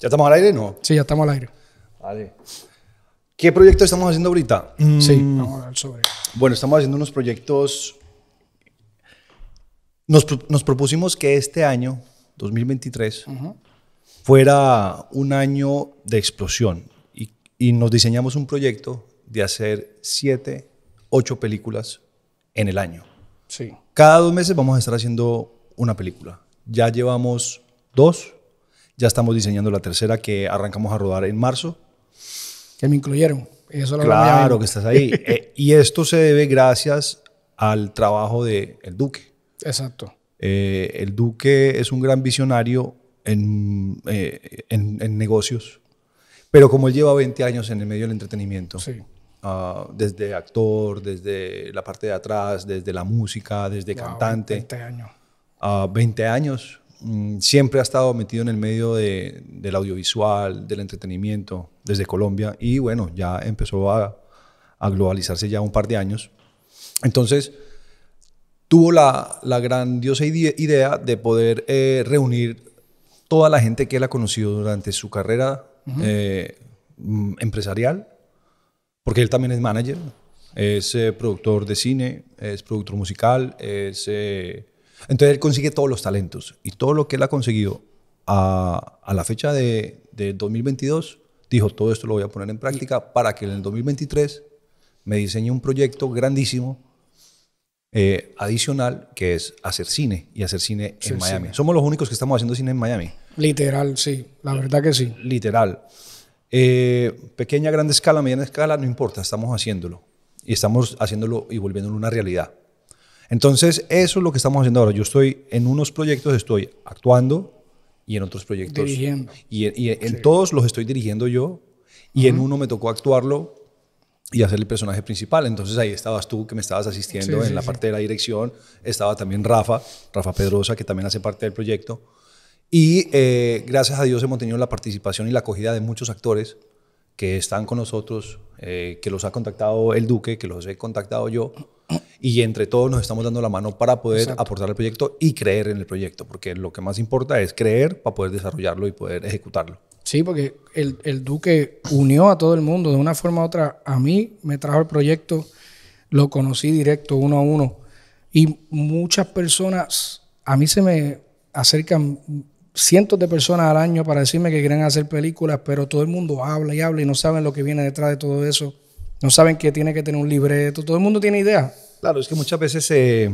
¿Ya estamos al aire? No. Sí, ya estamos al aire. Vale. ¿Qué proyecto estamos haciendo ahorita? Mm. Sí, mm. vamos a sobre. Bueno, estamos haciendo unos proyectos. Nos, propusimos que este año, 2023, fuera un año de explosión. Y, y nos diseñamos un proyecto de hacer siete, ocho películas en el año. Sí. Cada dos meses vamos a estar haciendo una película. Ya llevamos dos ya estamos diseñando la tercera que arrancamos a rodar en marzo. Que me incluyeron. claro que estás ahí. Eh, y esto se debe gracias al trabajo del el Duque. Exacto. Eh, el Duque es un gran visionario en, eh, negocios, pero como él lleva 20 años en el medio del entretenimiento, sí. Ah, desde actor, desde la parte de atrás, desde la música, desde cantante. 20 años. 20 ah, años. Mm, siempre ha estado metido en el medio del audiovisual, del entretenimiento, desde Colombia, y bueno, ya empezó a, globalizarse ya un par de años. Entonces, tuvo la, grandiosa idea de poder eh, reunir toda la gente que él ha conocido durante su carrera eh, mm, empresarial, porque él también es manager, es eh, productor de cine, es productor musical, es entonces él consigue todos los talentos y todo lo que él ha conseguido a, la fecha de, 2022, dijo, todo esto lo voy a poner en práctica para que en el 2023 me diseñe un proyecto grandísimo eh, adicional que es hacer cine y hacer cine en Miami. Somos los únicos que estamos haciendo cine en Miami. Literal, sí, la verdad que sí. Literal. Eh, pequeña, grande escala, mediana escala, no importa, estamos haciéndolo. Y estamos haciéndolo y volviéndolo una realidad. Entonces, eso es lo que estamos haciendo ahora. Yo estoy en unos proyectos, estoy actuando y en otros proyectos. Dirigiendo. Y, en, todos los estoy dirigiendo yo y en uno me tocó actuarlo y hacer el personaje principal. Entonces ahí estabas tú que me estabas asistiendo en la parte de la dirección, estaba también Rafa, Rafa Pedrosa, que también hace parte del proyecto. Y eh, gracias a Dios hemos tenido la participación y la acogida de muchos actores que están con nosotros, eh, que los ha contactado el Duque, que los he contactado yo y entre todos nos estamos dando la mano para poder aportar al proyecto y creer en el proyecto, porque lo que más importa es creer para poder desarrollarlo y poder ejecutarlo. Sí, porque el Duque unió a todo el mundo de una forma u otra. A mí me trajo el proyecto, lo conocí directo, uno a uno. Y muchas personas, a mí se me acercan cientos de personas al año para decirme que quieren hacer películas, pero todo el mundo habla y habla y no saben lo que viene detrás de todo eso. No saben que tiene que tener un libreto. Todo el mundo tiene idea. Claro, es que muchas veces eh,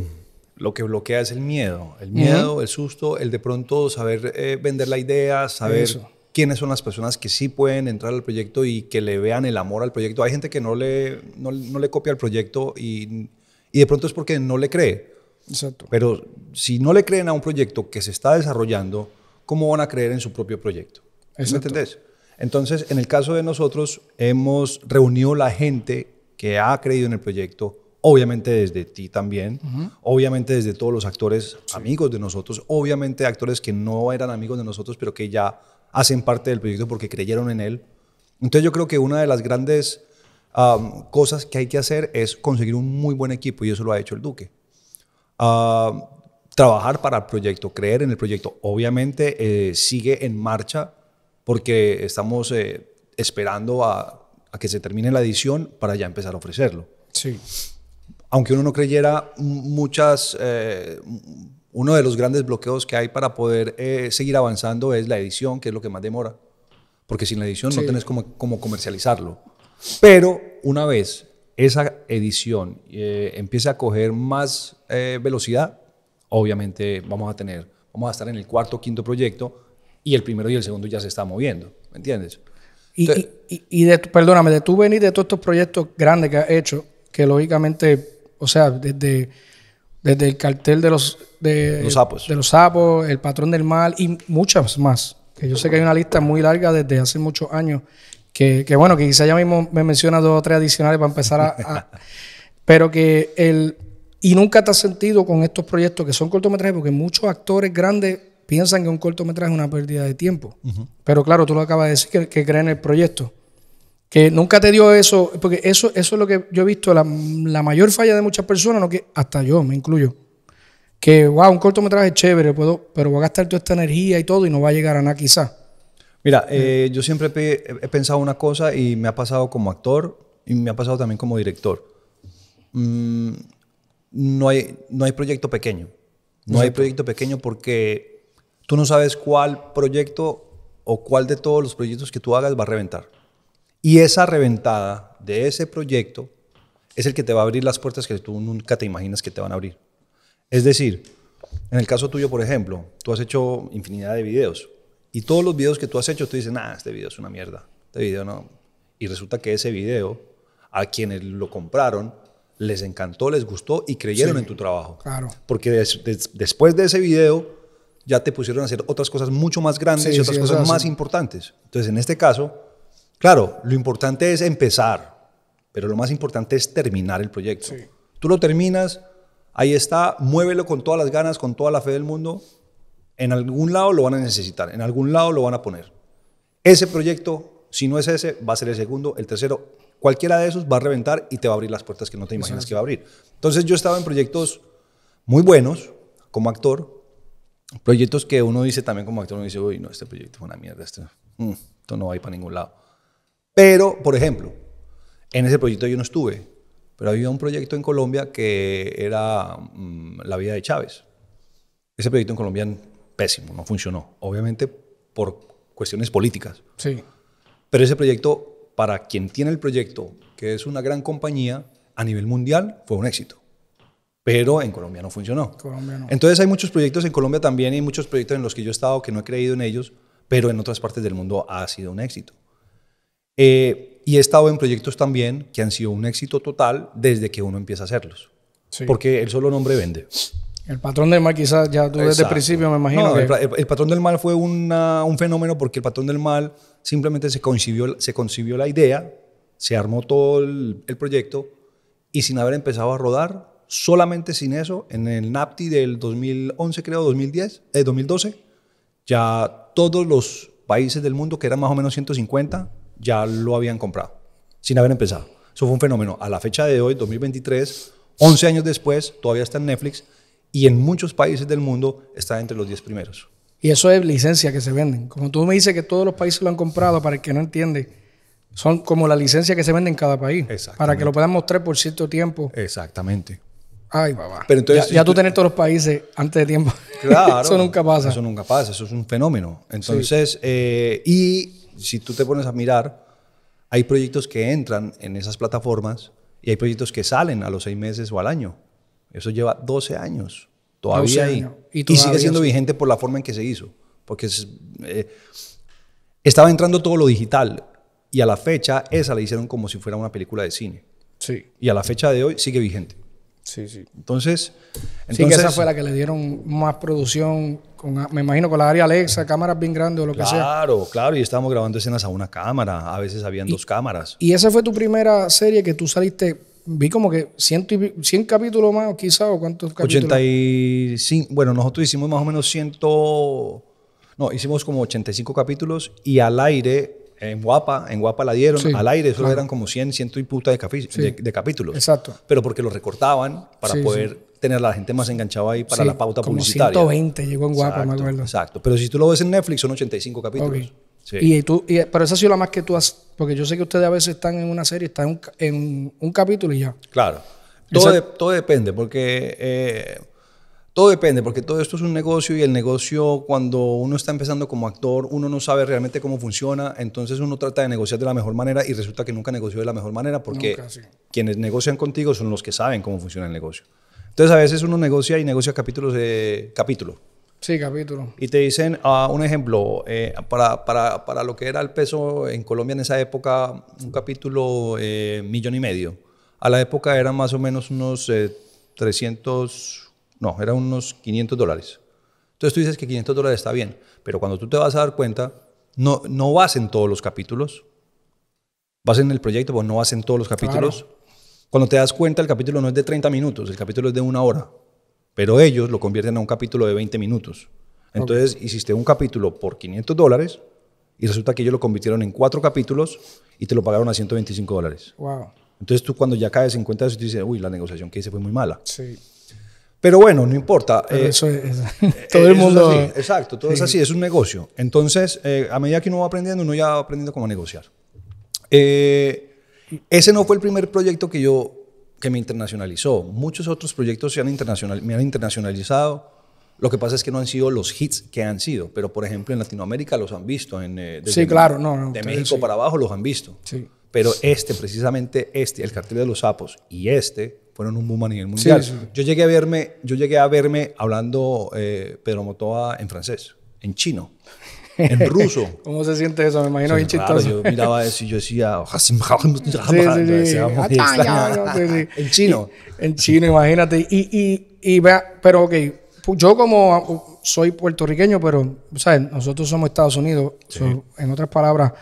lo que bloquea es el miedo. El miedo, el susto, el de pronto saber eh, vender la idea, saber quiénes son las personas que sí pueden entrar al proyecto y que le vean el amor al proyecto. Hay gente que no le, no, le copia el proyecto y, y, de pronto es porque no le cree. Exacto. Pero si no le creen a un proyecto que se está desarrollando, ¿cómo van a creer en su propio proyecto? ¿Me entendés? Entonces, en el caso de nosotros, hemos reunido la gente que ha creído en el proyecto, obviamente desde ti también, obviamente desde todos los actores amigos de nosotros, obviamente actores que no eran amigos de nosotros, pero que ya hacen parte del proyecto porque creyeron en él. Entonces, yo creo que una de las grandes cosas que hay que hacer es conseguir un muy buen equipo, y eso lo ha hecho el Duque. trabajar para el proyecto, creer en el proyecto. Obviamente eh, sigue en marcha porque estamos eh, esperando a, que se termine la edición para ya empezar a ofrecerlo. Sí. Aunque uno no creyera, muchas, eh, uno de los grandes bloqueos que hay para poder eh, seguir avanzando es la edición, que es lo que más demora. Porque sin la edición no tenés cómo comercializarlo. Pero una vez esa edición empiece a coger más velocidad, obviamente vamos a tener, vamos a estar en el cuarto o quinto proyecto y el primero y el segundo ya se está moviendo, ¿me entiendes? Y, perdóname, de tú venir de todos estos proyectos grandes que has hecho, que lógicamente, o sea, desde, desde el cartel de los, de, sapos. el patrón del mal y muchas más, que yo sé que hay una lista muy larga desde hace muchos años, que, que bueno, que quizá ya mismo me menciona dos o tres adicionales para empezar a, a pero que el... Y nunca te has sentido con estos proyectos que son cortometrajes, porque muchos actores grandes piensan que un cortometraje es una pérdida de tiempo. Pero claro, tú lo acabas de decir, que, que en el proyecto. Que nunca te dio eso, porque eso, eso es lo que yo he visto, la, mayor falla de muchas personas, no que, hasta yo me incluyo, que, wow, un cortometraje es chévere, puedo, pero va a gastar toda esta energía y todo y no va a llegar a nada quizá. Mira, eh, eh. yo siempre he, pensado una cosa y me ha pasado como actor y me ha pasado también como director. Mm, no, hay, no hay proyecto pequeño. No hay proyecto pequeño porque tú no sabes cuál proyecto o cuál de todos los proyectos que tú hagas va a reventar. Y esa reventada de ese proyecto es el que te va a abrir las puertas que tú nunca te imaginas que te van a abrir. Es decir, en el caso tuyo, por ejemplo, tú has hecho infinidad de videos y todos los videos que tú has hecho, tú dices, nada, este video es una mierda, este video no. Y resulta que ese video, a quienes lo compraron, les encantó, les gustó y creyeron en tu trabajo. Claro. Porque después de ese video, ya te pusieron a hacer otras cosas mucho más grandes y otras cosas más importantes. Entonces, en este caso, claro, lo importante es empezar, pero lo más importante es terminar el proyecto. Tú lo terminas, ahí está, muévelo con todas las ganas, con toda la fe del mundo. En algún lado lo van a necesitar, en algún lado lo van a poner. Ese proyecto, si no es ese, va a ser el segundo, el tercero. Cualquiera de esos va a reventar y te va a abrir las puertas que no te imaginas que va a abrir. Entonces yo estaba en proyectos muy buenos como actor, Proyectos que uno dice también como actor, uno dice, uy, no, este proyecto fue una mierda, esto, mm, esto no va a ir para ningún lado. Pero, por ejemplo, en ese proyecto yo no estuve, pero había un proyecto en Colombia que era mm, La vida de Chávez. Ese proyecto en Colombia pésimo, no funcionó, obviamente por cuestiones políticas. Sí. Pero ese proyecto, para quien tiene el proyecto, que es una gran compañía, a nivel mundial fue un éxito pero en Colombia no funcionó. Colombia Entonces hay muchos proyectos en Colombia también y muchos proyectos en los que yo he estado que no he creído en ellos, pero en otras partes del mundo ha sido un éxito. Eh, y he estado en proyectos también que han sido un éxito total desde que uno empieza a hacerlos. Porque el solo nombre vende. El patrón del mal quizás ya tú desde el principio me imagino. el, patrón del mal fue un fenómeno porque el patrón del mal simplemente se concibió, se concibió la idea, se armó todo el, el proyecto y sin haber empezado a rodar solamente sin eso, en el NAPTI del 2011, creo, 2010, eh, 2012, ya todos los países del mundo, que eran más o menos 150, ya lo habían comprado, sin haber empezado. Eso fue un fenómeno. A la fecha de hoy, 2023, 11 años después, todavía está en Netflix y en muchos países del mundo está entre los 10 primeros. Y eso es licencia que se venden. Como tú me dices que todos los países lo han comprado, para el que no entiende, son como la licencia que se vende en cada país, para que lo puedan mostrar por cierto tiempo. Exactamente. Ay, papá. Pero entonces, ya, tú tenés todos los países antes de tiempo. Claro. eso nunca pasa. Eso nunca pasa, eso es un fenómeno. Entonces, eh, y si tú te pones a mirar, hay proyectos que entran en esas plataformas y hay proyectos que salen a los seis meses o al año. Eso lleva 12 años todavía Ahí. Y, sigue siendo vigente por la forma en que se hizo. Porque eh, estaba entrando todo lo digital y a la fecha esa la hicieron como si fuera una película de cine. Sí. Y a la fecha de hoy sigue vigente. Sí, sí. Entonces, Sí, que esa fue la que le dieron más producción, con, me imagino con la área Alexa, cámaras bien grandes o lo que sea. Claro, claro, y estábamos grabando escenas a una cámara, a veces habían dos cámaras. ¿Y esa fue tu primera serie que tú saliste? Vi como que 100 capítulos más, quizás, quizá, o cuántos capítulos. 85, bueno, nosotros hicimos más o menos 100, no, hicimos como 85 capítulos y al aire en Guapa, en Guapa la dieron al aire, solo eran como 100, ciento y puta de, capítulos. Exacto. Pero porque lo recortaban para poder tener a la gente más enganchada ahí para la pauta como publicitaria. 120 llegó en Guapa, me acuerdo. Exacto. Pero si tú lo ves en Netflix, son 85 capítulos. Y tú, y, pero esa ha sido la más que tú has. Porque yo sé que ustedes a veces están en una serie, están en un, capítulo y ya. Claro. Todo, todo depende, porque. Eh, todo depende, porque todo esto es un negocio y el negocio cuando uno está empezando como actor, uno no sabe realmente cómo funciona, entonces uno trata de negociar de la mejor manera y resulta que nunca negoció de la mejor manera porque quienes negocian contigo son los que saben cómo funciona el negocio. Entonces a veces uno negocia y negocia capítulos de capítulo. Sí, capítulo. Y te dicen, ah, un ejemplo, eh, para, lo que era el peso en Colombia en esa época, un capítulo eh, millón y medio. A la época eran más o menos unos 300... Eh, no, eran unos 500 dólares. Entonces tú dices que 500 dólares está bien, pero cuando tú te vas a dar cuenta, no, no vas en todos los capítulos. Vas en el proyecto, pues no vas en todos los capítulos. Cuando te das cuenta, el capítulo no es de 30 minutos, el capítulo es de una hora. Pero ellos lo convierten a un capítulo de 20 minutos. Entonces hiciste un capítulo por 500 dólares y resulta que ellos lo convirtieron en cuatro capítulos y te lo pagaron a 125 dólares. Wow. Entonces tú cuando ya caes en cuenta de eso, dices, uy, la negociación que hice fue muy mala. Sí. Pero bueno, no importa. Eh, eh, todo el mundo. exacto, todo es así, es un negocio. Entonces, eh, a medida que uno va aprendiendo, uno ya va aprendiendo cómo negociar. ese no fue el primer proyecto que yo que me internacionalizó. Muchos otros proyectos se han internacional, me han internacionalizado. Lo que pasa es que no han sido los hits que han sido, pero por ejemplo en Latinoamérica los han visto. sí, claro, no, de México para abajo los han visto. Sí. Pero este, precisamente este, el cartel de los sapos y este fueron un boom a nivel mundial. Yo, llegué a verme, yo llegué a verme hablando eh, Pedro Motoa en francés, en chino, en ruso. ¿Cómo se siente eso? Me imagino bien chistoso. yo miraba eso y yo decía, en chino. En chino, imagínate. Y, y, pero ok, yo como ah, soy puertorriqueño, pero ¿sabes? nosotros somos Estados Unidos, en otras palabras.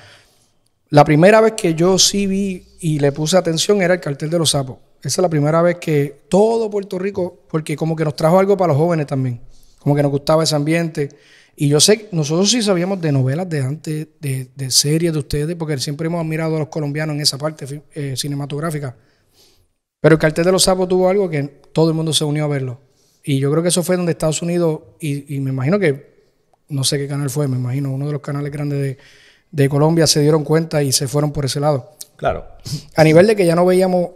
La primera vez que yo sí vi y le puse atención era el cartel de los sapos. Esa es la primera vez que todo Puerto Rico, porque como que nos trajo algo para los jóvenes también, como que nos gustaba ese ambiente. Y yo sé, nosotros sí sabíamos de novelas de antes, de, series de ustedes, porque siempre hemos admirado a los colombianos en esa parte eh, cinematográfica. Pero el cartel de los sapos tuvo algo que todo el mundo se unió a verlo. Y yo creo que eso fue donde Estados Unidos, y, me imagino que, no sé qué canal fue, me imagino, uno de los canales grandes de Colombia se dieron cuenta y se fueron por ese lado. Claro. A nivel de que ya no veíamos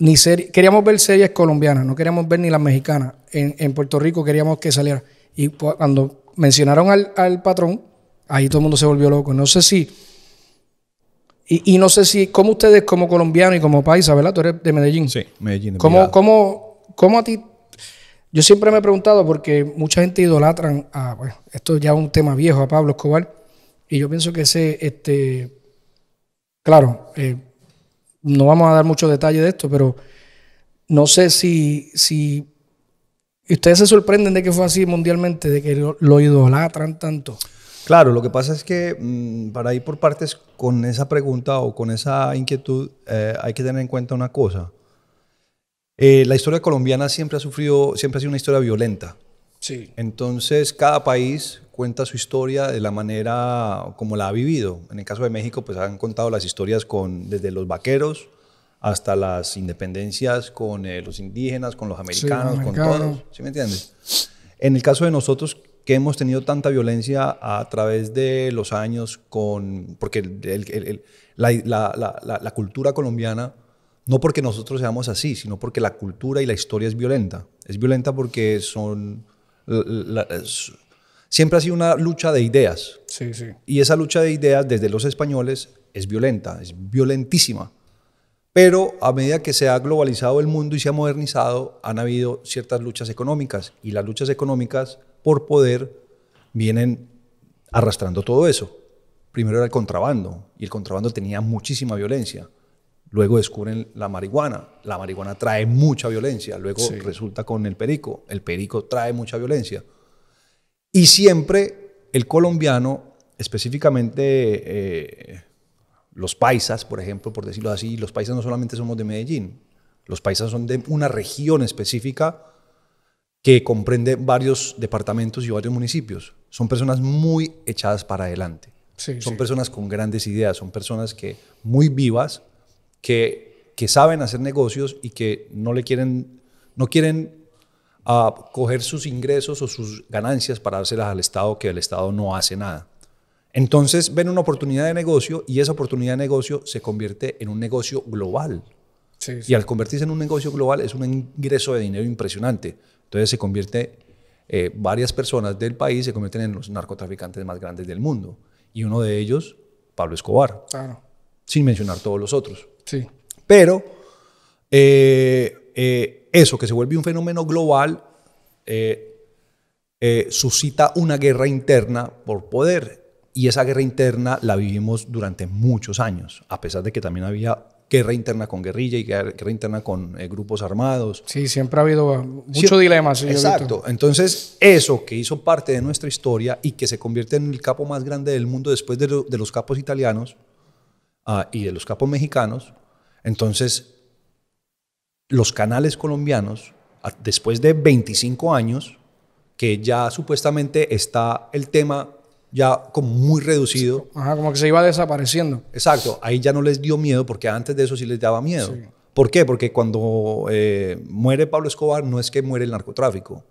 ni queríamos ver series colombianas, no queríamos ver ni las mexicanas. En, Puerto Rico queríamos que saliera. Y cuando mencionaron al, patrón, ahí todo el mundo se volvió loco. No sé si. Y, no sé si, como ustedes como colombianos y como paisa, ¿verdad? Tú eres de Medellín. Sí, Medellín. cómo, cómo a ti? Yo siempre me he preguntado, porque mucha gente idolatran a, bueno, esto ya es un tema viejo, a Pablo Escobar, y yo pienso que ese, este, claro, eh, no vamos a dar mucho detalle de esto, pero no sé si, ustedes se sorprenden de que fue así mundialmente, de que lo, idolatran tanto. Claro, lo que pasa es que mm, para ir por partes con esa pregunta o con esa inquietud, eh, hay que tener en cuenta una cosa. Eh, la historia colombiana siempre ha sufrido, siempre ha sido una historia violenta. Sí. Entonces, cada país cuenta su historia de la manera como la ha vivido. En el caso de México, pues han contado las historias con, desde los vaqueros hasta las independencias con eh, los indígenas, con los americanos, con todos. ¿Sí me entiendes? En el caso de nosotros, que hemos tenido tanta violencia a través de los años, con, porque la, cultura colombiana, no porque nosotros seamos así, sino porque la cultura y la historia es violenta. Es violenta porque son siempre ha sido una lucha de ideas. Y esa lucha de ideas desde los españoles es violenta, es violentísima. Pero a medida que se ha globalizado el mundo y se ha modernizado, han habido ciertas luchas económicas y las luchas económicas por poder vienen arrastrando todo eso. Primero era el contrabando y el contrabando tenía muchísima violencia. Luego descubren la marihuana. La marihuana trae mucha violencia. Luego resulta con el perico. El perico trae mucha violencia. Y siempre el colombiano, específicamente eh, los paisas, por ejemplo, por decirlo así, los paisas no solamente somos de Medellín. Los paisas son de una región específica que comprende varios departamentos y varios municipios. Son personas muy echadas para adelante. son personas con grandes ideas, son personas que muy vivas, que, saben hacer negocios y que no le quieren, no quieren ah, coger sus ingresos o sus ganancias para dárselas al Estado, que el Estado no hace nada. Entonces ven una oportunidad de negocio y esa oportunidad de negocio se convierte en un negocio global. Y al convertirse en un negocio global es un ingreso de dinero impresionante. Entonces se convierte, eh, varias personas del país se convierten en los narcotraficantes más grandes del mundo. Y uno de ellos, Pablo Escobar. Claro. Sin mencionar todos los otros. Sí. Pero eh, eh, eso, que se vuelve un fenómeno global, eh, suscita una guerra interna por poder. Y esa guerra interna la vivimos durante muchos años, a pesar de que también había guerra interna con guerrilla y guerra interna con grupos armados. Sí, siempre ha habido ah, muchos dilemas. exacto. Entonces, eso que hizo parte de nuestra historia y que se convierte en el capo más grande del mundo después de los capos italianos, Ah, y de los capos mexicanos. Entonces, los canales colombianos, ah, después de 25 años, que ya supuestamente está el tema ya como muy reducido. Ajá, como que se iba desapareciendo. Exacto, ahí ya no les dio miedo porque antes de eso sí les daba miedo. ¿Por qué? Porque cuando eh, muere Pablo Escobar no es que muere el narcotráfico.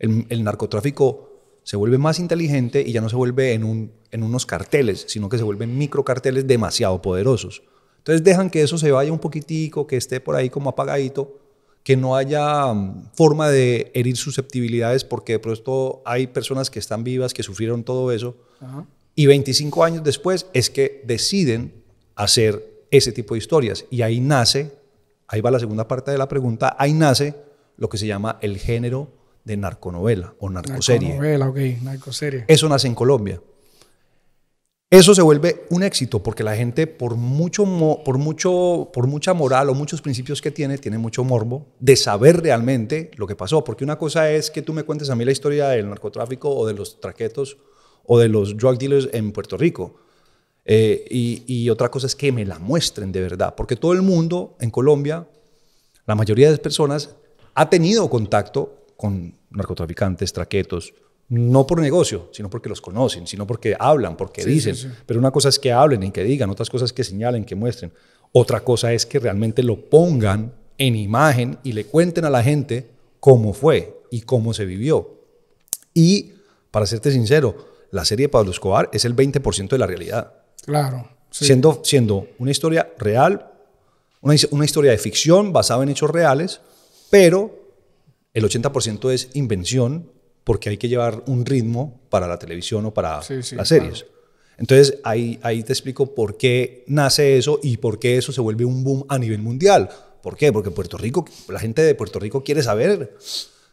el narcotráfico se vuelve más inteligente y ya no se vuelve en, un, en unos carteles, sino que se vuelven microcarteles demasiado poderosos. Entonces dejan que eso se vaya un poquitico, que esté por ahí como apagadito, que no haya mm, forma de herir susceptibilidades porque de pronto hay personas que están vivas, que sufrieron todo eso, y 25 años después es que deciden hacer ese tipo de historias. Y ahí nace, ahí va la segunda parte de la pregunta, ahí nace lo que se llama el género de narconovela o narcoserie. Narconovela, ok, narcoserie. Eso nace en Colombia. Eso se vuelve un éxito porque la gente, por, mucho, por, mucho, por mucha moral o muchos principios que tiene, tiene mucho morbo de saber realmente lo que pasó. Porque una cosa es que tú me cuentes a mí la historia del narcotráfico o de los traquetos o de los drug dealers en Puerto Rico. Eh, y, y otra cosa es que me la muestren de verdad. Porque todo el mundo en Colombia, la mayoría de las personas, ha tenido contacto con narcotraficantes, traquetos, no por negocio, sino porque los conocen, sino porque hablan, porque dicen. Pero una cosa es que hablen y que digan, otras cosas es que señalen, que muestren. Otra cosa es que realmente lo pongan en imagen y le cuenten a la gente cómo fue y cómo se vivió. Y, para serte sincero, la serie de Pablo Escobar es el 20% de la realidad. Claro. Siendo, siendo una historia real, una, una historia de ficción basada en hechos reales, pero el 80% es invención porque hay que llevar un ritmo para la televisión o para las series. Entonces ahí, te explico por qué nace eso y por qué eso se vuelve un boom a nivel mundial. ¿Por qué? Porque Puerto Rico, la gente de Puerto Rico quiere saber,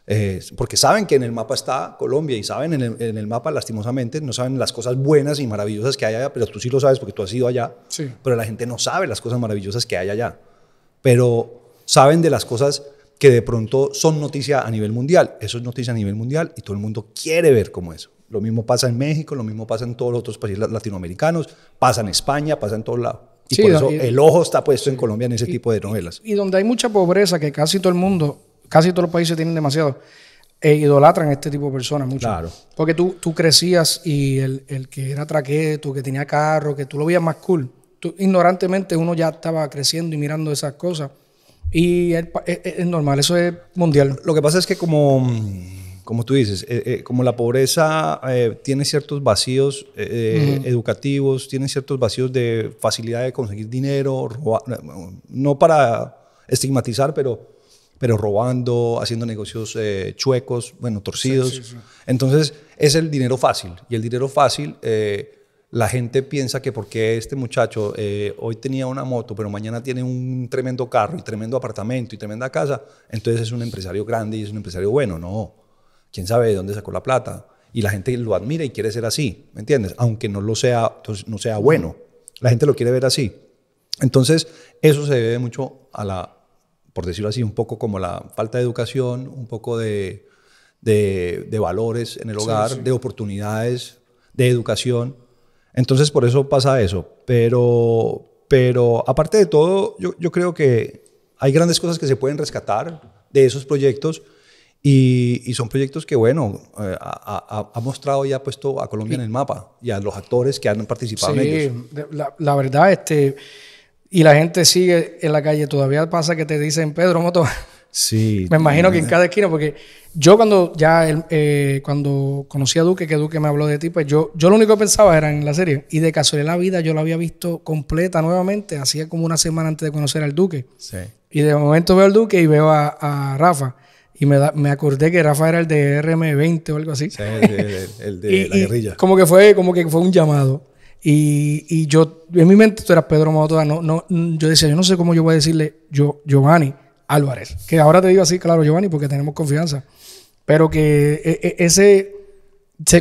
eh, porque saben que en el mapa está Colombia y saben en el, mapa, lastimosamente, no saben las cosas buenas y maravillosas que hay allá, pero tú sí lo sabes porque tú has ido allá, pero la gente no sabe las cosas maravillosas que hay allá, pero saben de las cosas que de pronto son noticias a nivel mundial. Eso es noticia a nivel mundial y todo el mundo quiere ver cómo eso. Lo mismo pasa en México, lo mismo pasa en todos los otros países latinoamericanos, pasa en España, pasa en todos lados. Y por eso el ojo está puesto en Colombia en ese tipo de novelas. Y, donde hay mucha pobreza, que casi todo el mundo, casi todos los países tienen demasiado, e idolatran a este tipo de personas mucho. Claro. Porque tú, tú crecías y el, que era traqueto, que tenía carro, que tú lo veías más cool. Tú, ignorantemente uno ya estaba creciendo y mirando esas cosas y es, normal, eso es mundial. Lo que pasa es que como como tú dices, eh, eh, como la pobreza eh, tiene ciertos vacíos educativos, tiene ciertos vacíos de facilidad de conseguir dinero, no para estigmatizar, pero, pero robando, haciendo negocios chuecos, bueno, torcidos. Entonces, es el dinero fácil. Y el dinero fácil la gente piensa que porque este muchacho eh, hoy tenía una moto, pero mañana tiene un tremendo carro y tremendo apartamento y tremenda casa, entonces es un empresario grande y es un empresario bueno. No, quién sabe de dónde sacó la plata. Y la gente lo admira y quiere ser así, ¿me entiendes? Aunque no lo sea, no sea bueno. La gente lo quiere ver así. Entonces, eso se debe mucho a la, por decirlo así, un poco como la falta de educación, un poco de, valores en el hogar, de oportunidades, de educación. Entonces por eso pasa eso. Pero, pero aparte de todo, yo, creo que hay grandes cosas que se pueden rescatar de esos proyectos. Y, son proyectos que, bueno, eh, ha, mostrado y ha puesto a Colombia en el mapa y a los actores que han participado sí, en ellos. La, la verdad, este, y la gente sigue en la calle. Todavía pasa que te dicen, Pedro Moto, Sí. Me imagino que en cada esquina, porque yo cuando ya eh, cuando conocí a Duque, que Duque me habló de ti, pues yo, yo lo único que pensaba era en la serie. Y de de la vida yo la había visto completa nuevamente, hacía como una semana antes de conocer al Duque. Sí. Y de momento veo al Duque y veo a, Rafa. Y me, me acordé que Rafa era el de RM20 o algo así. Sí, el de, la guerrilla. como que fue, como que fue un llamado. Y, yo, en mi mente tú eras Pedro Motoda, no, no, yo decía, yo no sé cómo yo voy a decirle yo, Giovanni Álvarez. Que ahora te digo así, claro, Giovanni, porque tenemos confianza. Pero que e, e, ese.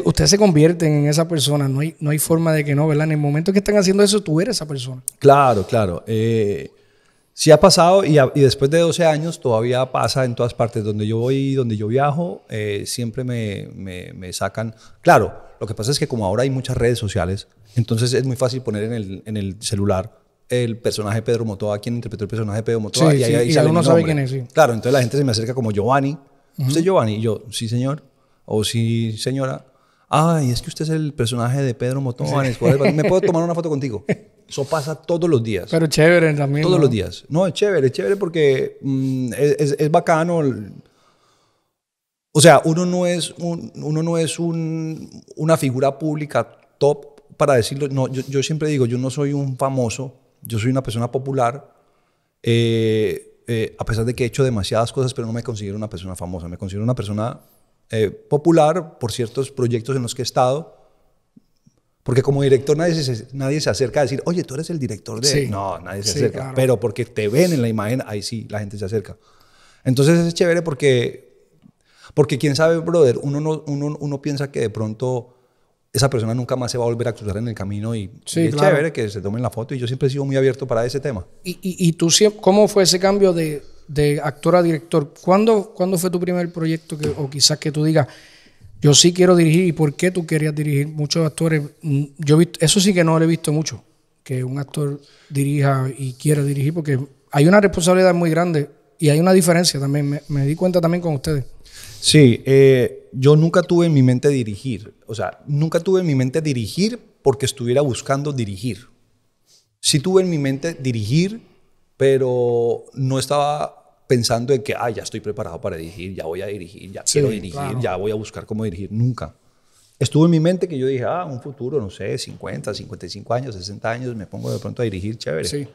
usted se convierte en esa persona, no hay, no hay forma de que no, ¿verdad? En el momento que están haciendo eso, tú eres esa persona. Claro, claro. Eh, sí ha pasado y, después de 12 años todavía pasa en todas partes. Donde yo voy, donde yo viajo, eh, siempre me, sacan. Claro, lo que pasa es que como ahora hay muchas redes sociales, entonces es muy fácil poner en el, en el celular el personaje Pedro Motoa, quien interpretó el personaje Pedro Motoa, y ahí, sí, y uno sabe quién es. Claro, entonces la gente se me acerca como Giovanni. ¿Usted es Giovanni? Y yo, sí, señor. O sí, señora. Ay, es que usted es el personaje de Pedro Motoa. ¿Me puedo tomar una foto contigo? Eso pasa todos los días. Pero chévere también. Todos los días. No, es chévere, es chévere porque mm, es, bacano. o sea, uno no es, un, uno no es una figura pública top para decirlo. No, yo, yo siempre digo, yo no soy un famoso yo soy una persona popular, eh, eh, a pesar de que he hecho demasiadas cosas, pero no me considero una persona famosa. Me considero una persona eh, popular por ciertos proyectos en los que he estado. Porque como director nadie se, nadie se acerca a decir, oye, tú eres el director de... No, nadie se acerca. Pero porque te ven en la imagen, ahí sí, la gente se acerca. Entonces es chévere porque, porque quién sabe, brother, uno, uno, uno piensa que de pronto esa persona nunca más se va a volver a cruzar en el camino y, es claro. chévere que se tomen la foto y yo siempre he sido muy abierto para ese tema. ¿Y, y, tú cómo fue ese cambio de, de actor a director? ¿Cuándo, ¿Cuándo, fue tu primer proyecto que, o quizás que tú digas, yo sí quiero dirigir y por qué tú querías dirigir? Muchos actores, mm, yo eso sí que no lo he visto mucho, que un actor dirija y quiera dirigir porque hay una responsabilidad muy grande y hay una diferencia también, me di cuenta también con ustedes. Sí, eh, yo nunca tuve en mi mente dirigir, o sea, nunca tuve en mi mente dirigir porque estuviera buscando dirigir. Sí tuve en mi mente dirigir, pero no estaba pensando en que, ah, ya estoy preparado para dirigir, ya voy a dirigir, ya quiero dirigir, ya voy a buscar cómo dirigir, nunca. Estuvo en mi mente que yo dije, ah, un futuro, no sé, 50, 55 años, 60 años, me pongo de pronto a dirigir, chévere. Sí.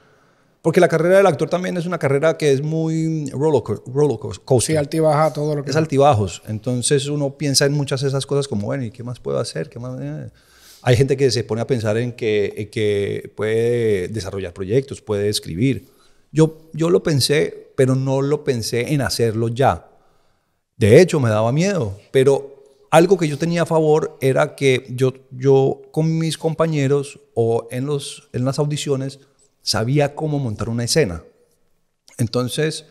Porque la carrera del actor también es una carrera que es muy roller, Sí, altibaja todo lo que... Es altibajos. Entonces uno piensa en muchas de esas cosas como, bueno, ¿y qué más puedo hacer? ¿Qué más...? Eh? Hay gente que se pone a pensar en que, que puede desarrollar proyectos, puede escribir. Yo, yo lo pensé, pero no lo pensé en hacerlo ya. De hecho, me daba miedo, pero algo que yo tenía a favor era que yo, yo con mis compañeros o en, los, en las audiciones sabía cómo montar una escena. Entonces,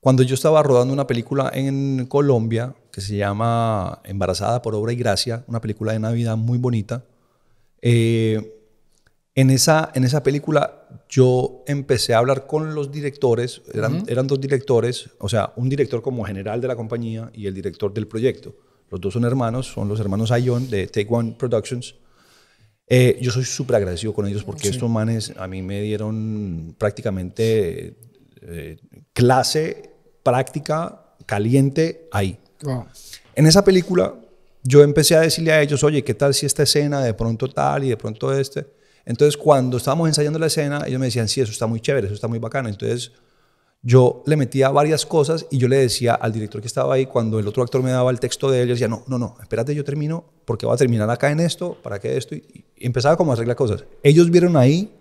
cuando yo estaba rodando una película en Colombia que se llama Embarazada por Obra y Gracia, una película de Navidad muy bonita, eh, en, esa, en esa película yo empecé a hablar con los directores, eran, eran dos directores, o sea, un director como general de la compañía y el director del proyecto. Los dos son hermanos, son los hermanos Ayon de Take One Productions. Eh, yo soy súper agradecido con ellos porque estos manes a mí me dieron prácticamente eh, clase, práctica, caliente ahí. En esa película yo empecé a decirle a ellos, oye, ¿qué tal si esta escena de pronto tal y de pronto este? Entonces cuando estábamos ensayando la escena, ellos me decían, sí, eso está muy chévere, eso está muy bacano. Entonces yo le metía varias cosas y yo le decía al director que estaba ahí, cuando el otro actor me daba el texto de él, yo decía, no, no, no, espérate, yo termino, porque voy a terminar acá en esto, para que esto, y, empezaba como a arreglar cosas. Ellos vieron ahí,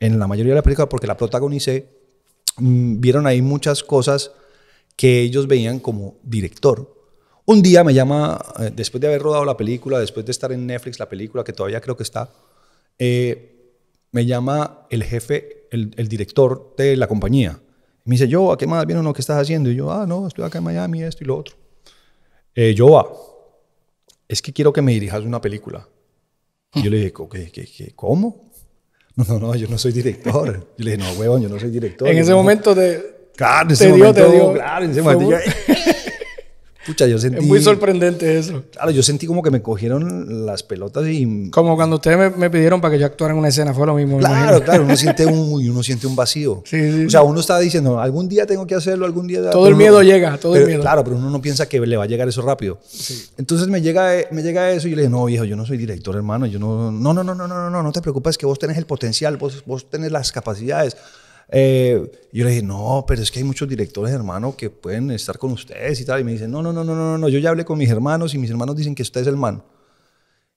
en la mayoría de la película, porque la protagonicé, mm, vieron ahí muchas cosas que ellos veían como director. Un día me llama, eh, después de haber rodado la película, después de estar en Netflix, la película que todavía creo que está, eh, me llama el jefe, el director de la compañía me dice, Joa, qué más bien o no? ¿Qué estás haciendo? Y yo, ah, no, estoy acá en Miami, esto y lo otro. Eh, es que quiero que me dirijas una película. Y yo le dije, ¿Qué, qué, qué cómo No, no, no, yo no soy director. Yo le dije, no, huevón, yo no soy director. En ese momento de... Claro, en te dio, te dio. Claro, en ese momento. Yo, Pucha, yo sentí. Es muy sorprendente eso. Claro, yo sentí como que me cogieron las pelotas y. Como cuando ustedes me, pidieron para que yo actuara en una escena, fue lo mismo. Claro, claro, uno siente un, uno siente un vacío. Sí, sí. O sea, uno está diciendo, algún día tengo que hacerlo, algún día. Todo el miedo llega, todo el miedo. Claro, pero uno no piensa que le va a llegar eso rápido. Entonces me llega, me llega eso y yo le digo, no, viejo, yo no soy director, hermano. Yo no, no, no, no, no, no, no, no, no te preocupes, que vos tenés el potencial, vos, vos tenés las capacidades eh, yo le dije, no, pero es que hay muchos directores, hermano, que pueden estar con ustedes y tal. Y me dicen, no, no, no, no, no, no, yo ya hablé con mis hermanos y mis hermanos dicen que usted es el man.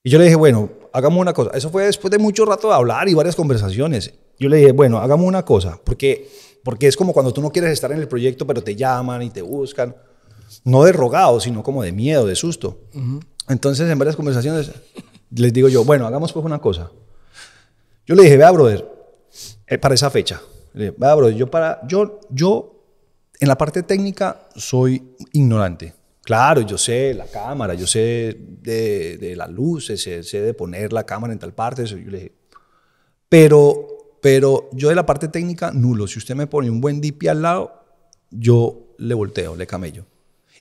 Y yo le dije, bueno, hagamos una cosa. Eso fue después de mucho rato de hablar y varias conversaciones. Yo le dije, bueno, hagamos una cosa, porque, porque es como cuando tú no quieres estar en el proyecto, pero te llaman y te buscan. No de rogado, sino como de miedo, de susto. Entonces, en varias conversaciones, les digo yo, bueno, hagamos pues una cosa. Yo le dije, vea, brother, eh, para esa fecha, bro, yo para, yo, yo en la parte técnica soy ignorante. Claro, yo sé la cámara, yo sé de, la las luces, sé, sé, de poner la cámara en tal parte, yo le dije. Pero, pero yo de la parte técnica, nulo. Si usted me pone un buen DP al lado, yo le volteo, le camello.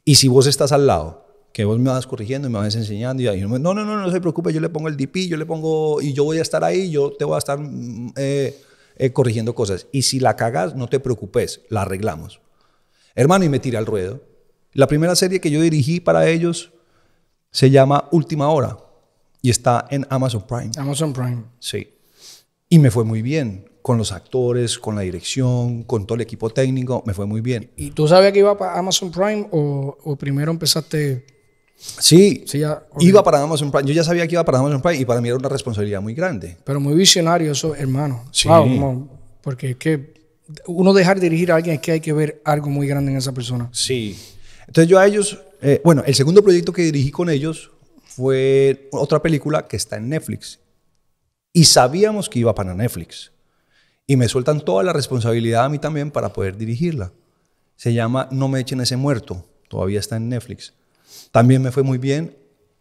Y si vos estás al lado, que vos me vas corrigiendo y me vas enseñando, y ahí, no, no, no, no, no se preocupe, yo le pongo el DP, yo le pongo, y yo voy a estar ahí, yo te voy a estar... Mm, eh, eh, corrigiendo cosas. Y si la cagas, no te preocupes, la arreglamos. Hermano, y me tiré al ruedo. La primera serie que yo dirigí para ellos se llama Última Hora y está en Amazon Prime. Amazon Prime. Sí. Y me fue muy bien con los actores, con la dirección, con todo el equipo técnico, me fue muy bien. ¿Y tú sabías que iba para Amazon Prime o primero empezaste Sí, iba para Amazon Prime. Yo ya sabía que iba para Amazon Prime y para mí era una responsabilidad muy grande. Pero muy visionario eso, hermano. Sí. porque es que uno dejar dirigir a alguien es que hay que ver algo muy grande en esa persona. Sí. Entonces yo a ellos, eh, bueno, el segundo proyecto que dirigí con ellos fue otra película que está en Netflix. Y sabíamos que iba para Netflix. Y me sueltan toda la responsabilidad a mí también para poder dirigirla. Se llama No me echen ese muerto. Todavía está en Netflix. También me fue muy bien.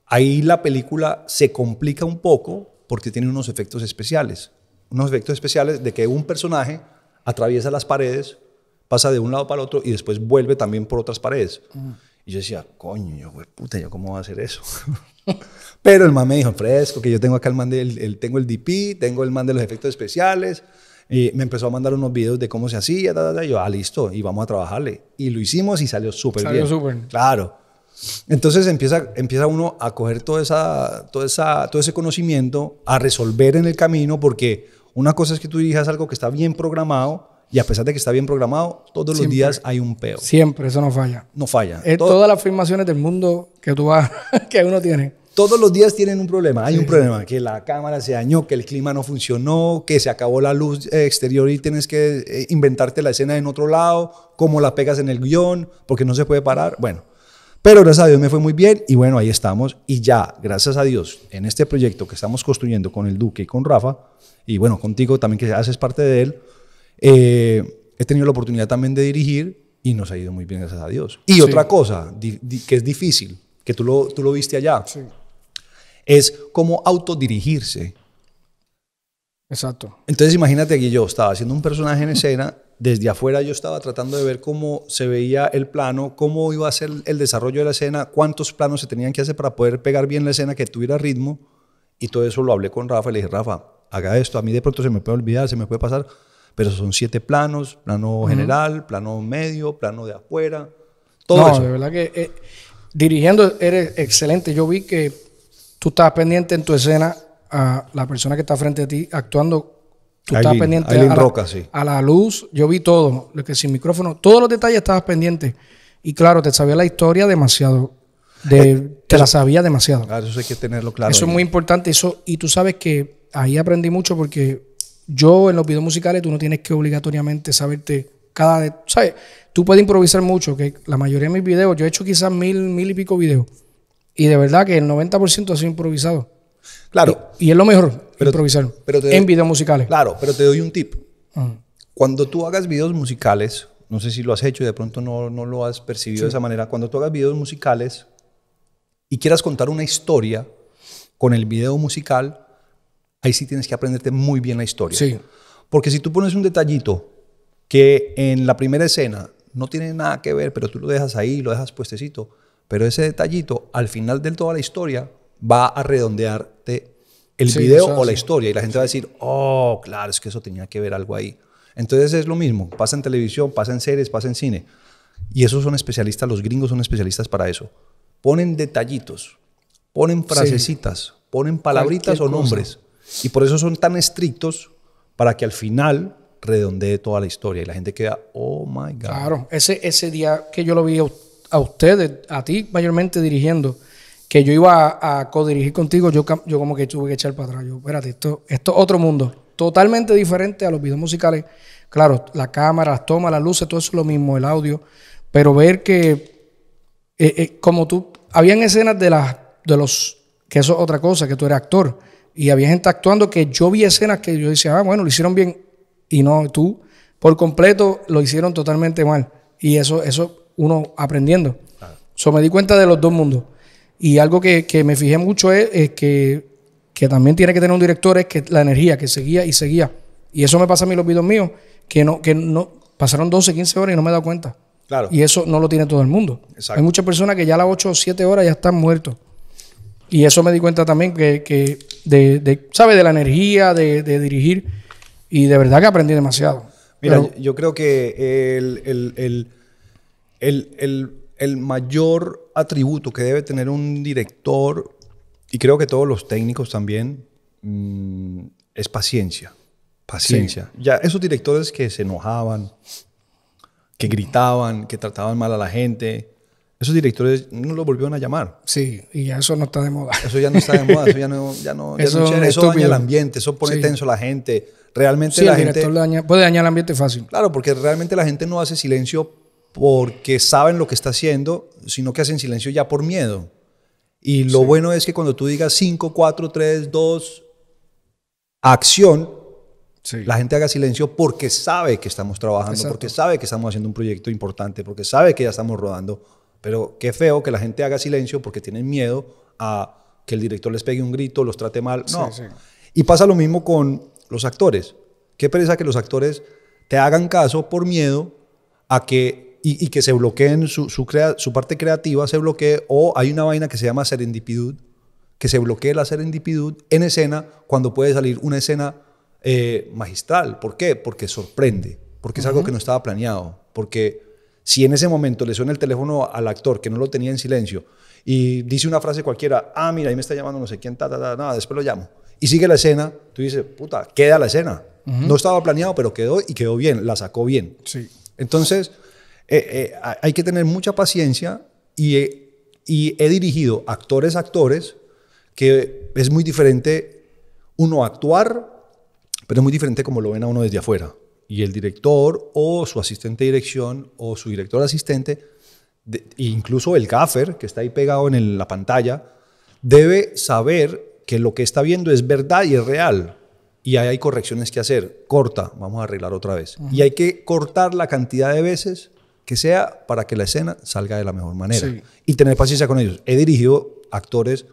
Ahí la película se complica un poco porque tiene unos efectos especiales. Unos efectos especiales de que un personaje atraviesa las paredes, pasa de un lado para el otro y después vuelve también por otras paredes. Y yo decía, coño, yo, puta, ¿yo cómo voy a hacer eso? Pero el man me dijo, fresco, que yo tengo acá el man el, tengo el DP, tengo el man de los efectos especiales. Y me empezó a mandar unos videos de cómo se hacía, y yo, ah, listo, y vamos a trabajarle. Y lo hicimos y salió súper bien. Claro. Entonces empieza, empieza uno a coger toda esa, toda esa, todo ese conocimiento, a resolver en el camino, porque una cosa es que tú digas algo que está bien programado, y a pesar de que está bien programado, todos los días hay un peo. Siempre, eso no falla. No falla. Eh, todas las afirmaciones del mundo que tú vas, que uno tiene. Todos los días tienen un problema. Hay un problema, que la cámara se dañó, que el clima no funcionó, que se acabó la luz exterior y tienes que eh, inventarte la escena en otro lado, cómo la pegas en el guión, porque no se puede parar. Bueno, pero gracias a Dios me fue muy bien y bueno, ahí estamos. Y ya, gracias a Dios, en este proyecto que estamos construyendo con el Duque y con Rafa, y bueno, contigo también que haces parte de él, eh, he tenido la oportunidad también de dirigir y nos ha ido muy bien, gracias a Dios. Y otra cosa que es difícil, que tú lo, tú lo viste allá, es cómo autodirigirse. Exacto. Entonces imagínate que yo estaba haciendo un personaje en escena desde afuera yo estaba tratando de ver cómo se veía el plano, cómo iba a ser el desarrollo de la escena, cuántos planos se tenían que hacer para poder pegar bien la escena que tuviera ritmo. Y todo eso lo hablé con Rafa y le dije, Rafa, haga esto, a mí de pronto se me puede olvidar, se me puede pasar, pero son siete planos, plano general, plano medio, plano de afuera, todo eso. de verdad que eh, dirigiendo eres excelente. Yo vi que tú estabas pendiente en tu escena a la persona que está frente a ti actuando Tú pendiente a, la, luz. Yo vi todo, lo que sin micrófono, todos los detalles estabas pendiente. Y claro, te sabía la historia demasiado. Eh, te la sabía demasiado. Ah, eso hay que tenerlo claro. Eso es muy importante. Eso, y tú sabes que ahí aprendí mucho porque yo en los videos musicales tú no tienes que obligatoriamente saberte cada... vez. ¿Sabes? Tú puedes improvisar mucho, que la mayoría de mis videos, yo he hecho quizás mil, mil y pico videos. Y de verdad que el 90% ha sido improvisado. Claro. Y, es lo mejor, pero, improvisar en videos musicales. Claro, pero te doy un tip. Mm. Cuando tú hagas videos musicales, no sé si lo has hecho y de pronto no, lo has percibido de esa manera, cuando tú hagas videos musicales y quieras contar una historia con el video musical, ahí sí tienes que aprenderte muy bien la historia. Porque si tú pones un detallito que en la primera escena no tiene nada que ver, pero tú lo dejas ahí, lo dejas puestecito, pero ese detallito al final de toda la historia va a redondearte el video o la historia y la gente va a decir, oh, claro, es que eso tenía que ver algo ahí. Entonces es lo mismo, pasa en televisión, pasa en series, pasa en cine. Y esos son especialistas, los gringos son especialistas para eso. Ponen detallitos, ponen frasecitas, ponen palabritas o nombres. Y por eso son tan estrictos para que al final redondee toda la historia y la gente queda, oh my God. Claro, ese, ese día que yo lo vi a, a ustedes, a ti mayormente dirigiendo, que yo iba a, codirigir contigo, yo, yo como que tuve que echar para atrás. Yo, espérate, esto, es otro mundo, totalmente diferente a los videos musicales. Claro, la cámara, las tomas, las luces, todo eso es lo mismo, el audio. Pero ver que, eh, eh, como tú, habían escenas de, las, de los, que eso es otra cosa, que tú eres actor. Y había gente actuando que yo vi escenas que yo decía, ah, bueno, lo hicieron bien. Y no, tú, por completo, lo hicieron totalmente mal. Y eso, eso uno aprendiendo. Eso me di cuenta de los dos mundos. Y algo que, me fijé mucho es, que, también tiene que tener un director, es que la energía, que seguía y seguía. Y eso me pasa a mí los videos míos, que no, que no, pasaron 12, 15 horas y no me he dado cuenta. Claro. Y eso no lo tiene todo el mundo. Exacto. Hay muchas personas que ya a las 8 o 7 horas ya están muertos. Y eso me di cuenta también que, que de, ¿sabes? De la energía, de, dirigir. Y de verdad que aprendí demasiado. Mira, yo creo que el el mayor atributo que debe tener un director, y creo que todos los técnicos también, mm, es paciencia. Paciencia. Ya esos directores que se enojaban, que gritaban, que trataban mal a la gente, esos directores no los volvieron a llamar. Sí, y ya eso no está de moda. Eso ya no está de moda, eso ya no, daña el ambiente, eso pone tenso a la gente. Realmente la gente, puede dañar el ambiente fácil. Claro, porque realmente la gente no hace silencio porque saben lo que está haciendo, sino que hacen silencio ya por miedo. Y lo bueno es que cuando tú digas 5, 4, 3, 2, acción, la gente haga silencio porque sabe que estamos trabajando, porque sabe que estamos haciendo un proyecto importante, porque sabe que ya estamos rodando. Pero qué feo que la gente haga silencio porque tienen miedo a que el director les pegue un grito, los trate mal. No. y pasa lo mismo con los actores. Qué pereza que los actores te hagan caso por miedo a que y, que se bloqueen, su, parte creativa se bloquee, o hay una vaina que se llama serendipidud, que se bloquee la serendipidud en escena cuando puede salir una escena eh, magistral. ¿Por qué? Porque sorprende, porque es algo que no estaba planeado, porque si en ese momento le suena el teléfono al actor que no lo tenía en silencio y dice una frase cualquiera, ah, mira, ahí me está llamando no sé quién, ta, ta, ta, nada, después lo llamo. Y sigue la escena, tú dices, puta, queda la escena. No estaba planeado, pero quedó y quedó bien, la sacó bien. Sí. Entonces, eh, eh, hay que tener mucha paciencia y he, dirigido actores actores que es muy diferente uno actuar, pero es muy diferente como lo ven a uno desde afuera. Y el director o su asistente de dirección o su director asistente, incluso el gaffer que está ahí pegado en la pantalla, debe saber que lo que está viendo es verdad y es real y ahí hay correcciones que hacer. Corta, vamos a arreglar otra vez. Y hay que cortar la cantidad de veces que sea para que la escena salga de la mejor manera. Y tener paciencia con ellos. He dirigido actores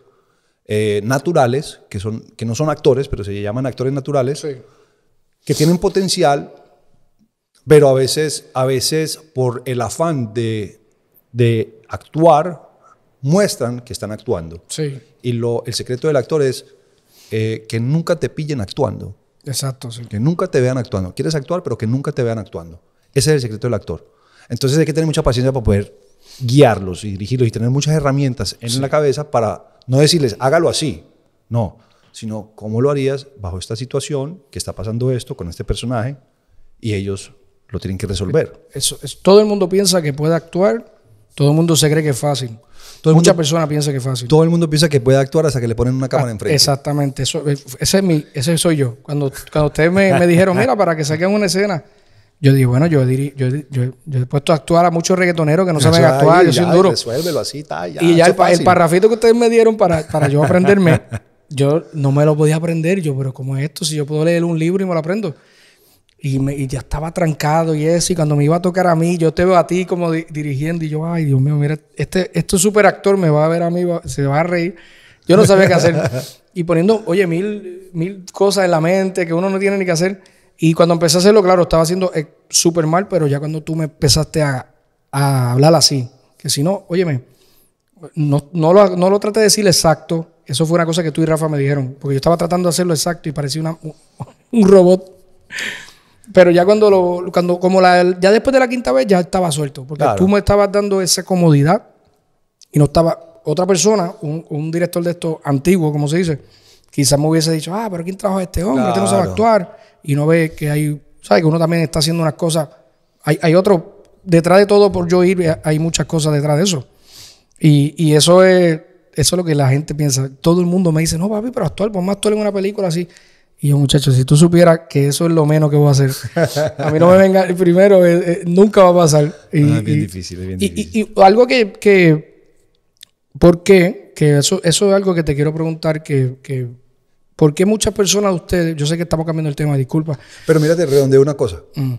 eh, naturales, que, son, que no son actores, pero se llaman actores naturales, que tienen potencial, pero a veces, a veces por el afán de, de actuar, muestran que están actuando. Y lo, el secreto del actor es eh, que nunca te pillen actuando. Exacto, sí. Que nunca te vean actuando. Quieres actuar, pero que nunca te vean actuando. Ese es el secreto del actor. Entonces hay que tener mucha paciencia para poder guiarlos y dirigirlos y tener muchas herramientas en la cabeza para no decirles, hágalo así. No, sino cómo lo harías bajo esta situación, que está pasando esto con este personaje, y ellos lo tienen que resolver. Eso, es todo el mundo piensa que puede actuar, todo el mundo se cree que es fácil. Mucha persona piensa que es fácil. Todo el mundo piensa que puede actuar hasta que le ponen una cámara ah, enfrente. Exactamente, eh, ese, es ese soy yo. Cuando, cuando ustedes me, me dijeron, mira, para que saquen una escena, yo dije, bueno, yo, he puesto a actuar a muchos reggaetoneros que no saben actuar, yo soy duro. y ya el, parrafito que ustedes me dieron para, yo aprenderme, yo no me lo podía aprender. Yo, pero como es esto? Si yo puedo leer un libro y me lo aprendo. Y, me, ya estaba trancado y eso. Y cuando me iba a tocar a mí, yo te veo a ti como dirigiendo. Y yo, ay, Dios mío, mira, este, este super actor me va a ver a mí, se va a reír. Yo no sabía qué hacer. Y poniendo, oye, mil, mil cosas en la mente que uno no tiene ni qué hacer. Y cuando empecé a hacerlo, claro, estaba haciendo eh, súper mal, pero ya cuando tú me empezaste a, hablar así, que si no, óyeme, no, lo, no traté de decir exacto, eso fue una cosa que tú y Rafa me dijeron, porque yo estaba tratando de hacerlo exacto y parecía un robot. Pero ya cuando lo, cuando, como la, ya después de la quinta vez ya estaba suelto, porque tú me estabas dando esa comodidad y no estaba otra persona, un, director de esto antiguo, como se dice, quizás me hubiese dicho, ah, pero ¿quién trabaja este hombre? Claro. Este no sabe actuar y no ve que hay, ¿sabes? Que uno también está haciendo unas cosas. Hay, hay otro, detrás de todo, por yo ir, eh, hay muchas cosas detrás de eso. Y, eso es eso lo que la gente piensa. Todo el mundo me dice, no, papi, pero actuar, por más actuar en una película así. Y yo, muchachos, si tú supieras que eso es lo menos que voy a hacer, a mí no me venga, primero, eh, eh, nunca va a pasar. Y, ah, bien difícil, bien difícil. Y, algo que, que, ¿por qué? Que eso, eso es algo que te quiero preguntar, que, que porque muchas personas de ustedes, yo sé que estamos cambiando el tema, disculpa. Pero te redondeo una cosa. Mm.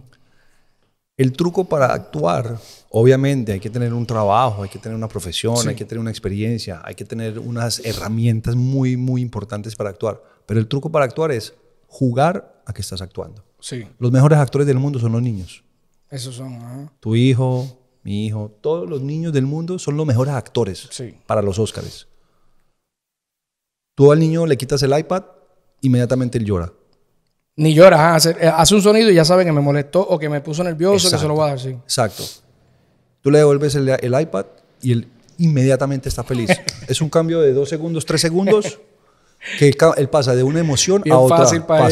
El truco para actuar, obviamente, hay que tener un trabajo, hay que tener una profesión, hay que tener una experiencia, hay que tener unas herramientas muy, muy importantes para actuar. Pero el truco para actuar es jugar a que estás actuando. Sí. Los mejores actores del mundo son los niños. Esos son. Tu hijo, mi hijo, todos los niños del mundo son los mejores actores para los Óscares. Tú al niño le quitas el iPad, inmediatamente él llora. Ni llora, eh, hace, un sonido y ya sabe que me molestó o que me puso nervioso, que se lo va a dar, Exacto. Tú le devuelves el, iPad y él inmediatamente está feliz. es un cambio de dos segundos, tres segundos, que él, pasa de una emoción a otra. Fácil para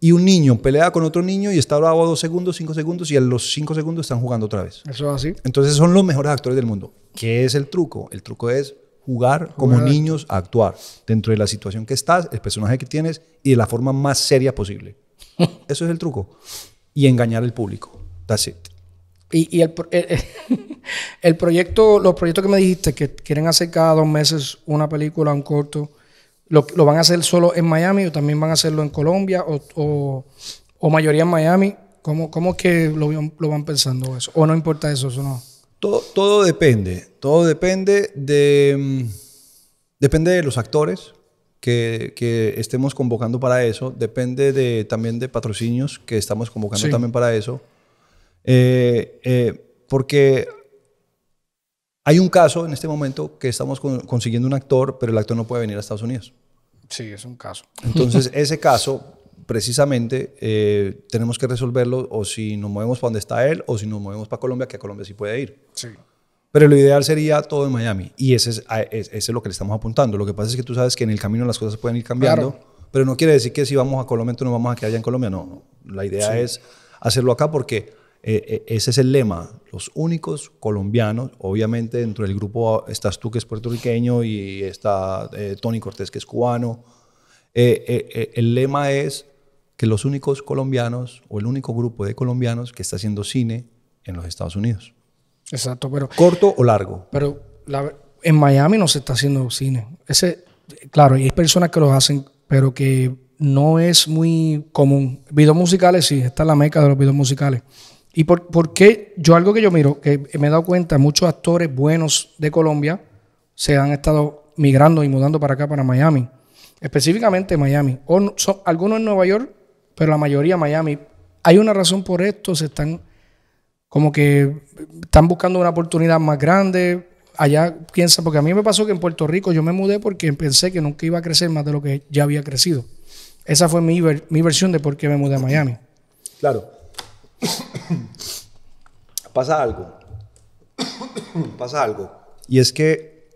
Y un niño pelea con otro niño y está bravo dos segundos, cinco segundos, y a los cinco segundos están jugando otra vez. Eso es así. Entonces son los mejores actores del mundo. ¿Qué es el truco? El truco es jugar como niños a actuar dentro de la situación que estás, el personaje que tienes y de la forma más seria posible. Eso es el truco. Y engañar al público. That's it. Y, el, eh, eh, el, proyecto, los proyectos que me dijiste, que quieren hacer cada dos meses una película, un corto, ¿lo, lo van a hacer solo en Miami o también van a hacerlo en Colombia o, o, o mayoría en Miami? ¿Cómo, cómo es que lo, lo, van pensando eso? ¿O no importa eso? Eso no. Todo, depende, todo depende de, mm, depende de los actores que, estemos convocando para eso, depende de, también de patrocinios que estamos convocando también para eso, eh, eh, porque hay un caso en este momento que estamos consiguiendo un actor, pero el actor no puede venir a Estados Unidos. Sí, es un caso. Entonces, ese caso precisamente eh, tenemos que resolverlo o si nos movemos para donde está él o si nos movemos para Colombia, que a Colombia sí puede ir. Sí. Pero lo ideal sería todo en Miami y ese es, lo que le estamos apuntando. Lo que pasa es que tú sabes que en el camino las cosas pueden ir cambiando, pero no quiere decir que si vamos a Colombia entonces nos vamos a quedar allá en Colombia. No, la idea es hacerlo acá porque eh, eh, ese es el lema. Los únicos colombianos, obviamente dentro del grupo estás tú que es puertorriqueño y está Tony Cortés que es cubano. el lema es que los únicos colombianos o el único grupo de colombianos que está haciendo cine en los Estados Unidos. Exacto, pero... Corto o largo. Pero en Miami no se está haciendo cine. Ese, claro, hay personas que lo hacen, pero que no es muy común. Videos musicales, sí, está la meca de los videos musicales. ¿Y por, qué? Yo algo que yo miro, que me he dado cuenta, muchos actores buenos de Colombia se han estado migrando y mudando para acá, para Miami. Específicamente Miami. O son, algunos en Nueva York pero la mayoría Miami. Hay una razón por esto, se están como que están buscando una oportunidad más grande. Allá piensa, porque a mí me pasó que en Puerto Rico yo me mudé porque pensé que nunca iba a crecer más de lo que ya había crecido. Esa fue mi, mi versión de por qué me mudé a Miami. Claro. Pasa algo. Pasa algo. Y es que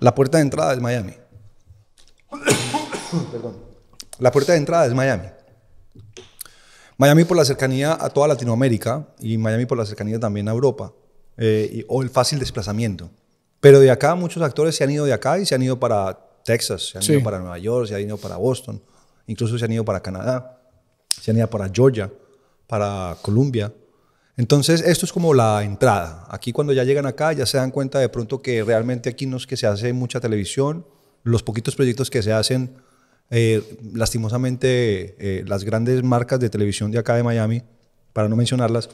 la puerta de entrada es Miami. Perdón. La puerta de entrada es Miami. Miami por la cercanía a toda Latinoamérica y Miami por la cercanía también a Europa, eh, o el fácil desplazamiento. Pero de acá muchos actores se han ido de acá y se han ido para Texas, se han ido para Nueva York, se han ido para Boston, incluso se han ido para Canadá, se han ido para Georgia, para Colombia. Entonces, esto es como la entrada. Aquí cuando ya llegan acá, ya se dan cuenta de pronto que realmente aquí no es que se hace mucha televisión. Los poquitos proyectos que se hacen eh, lastimosamente, eh, las grandes marcas de televisión de acá de Miami, para no mencionarlas,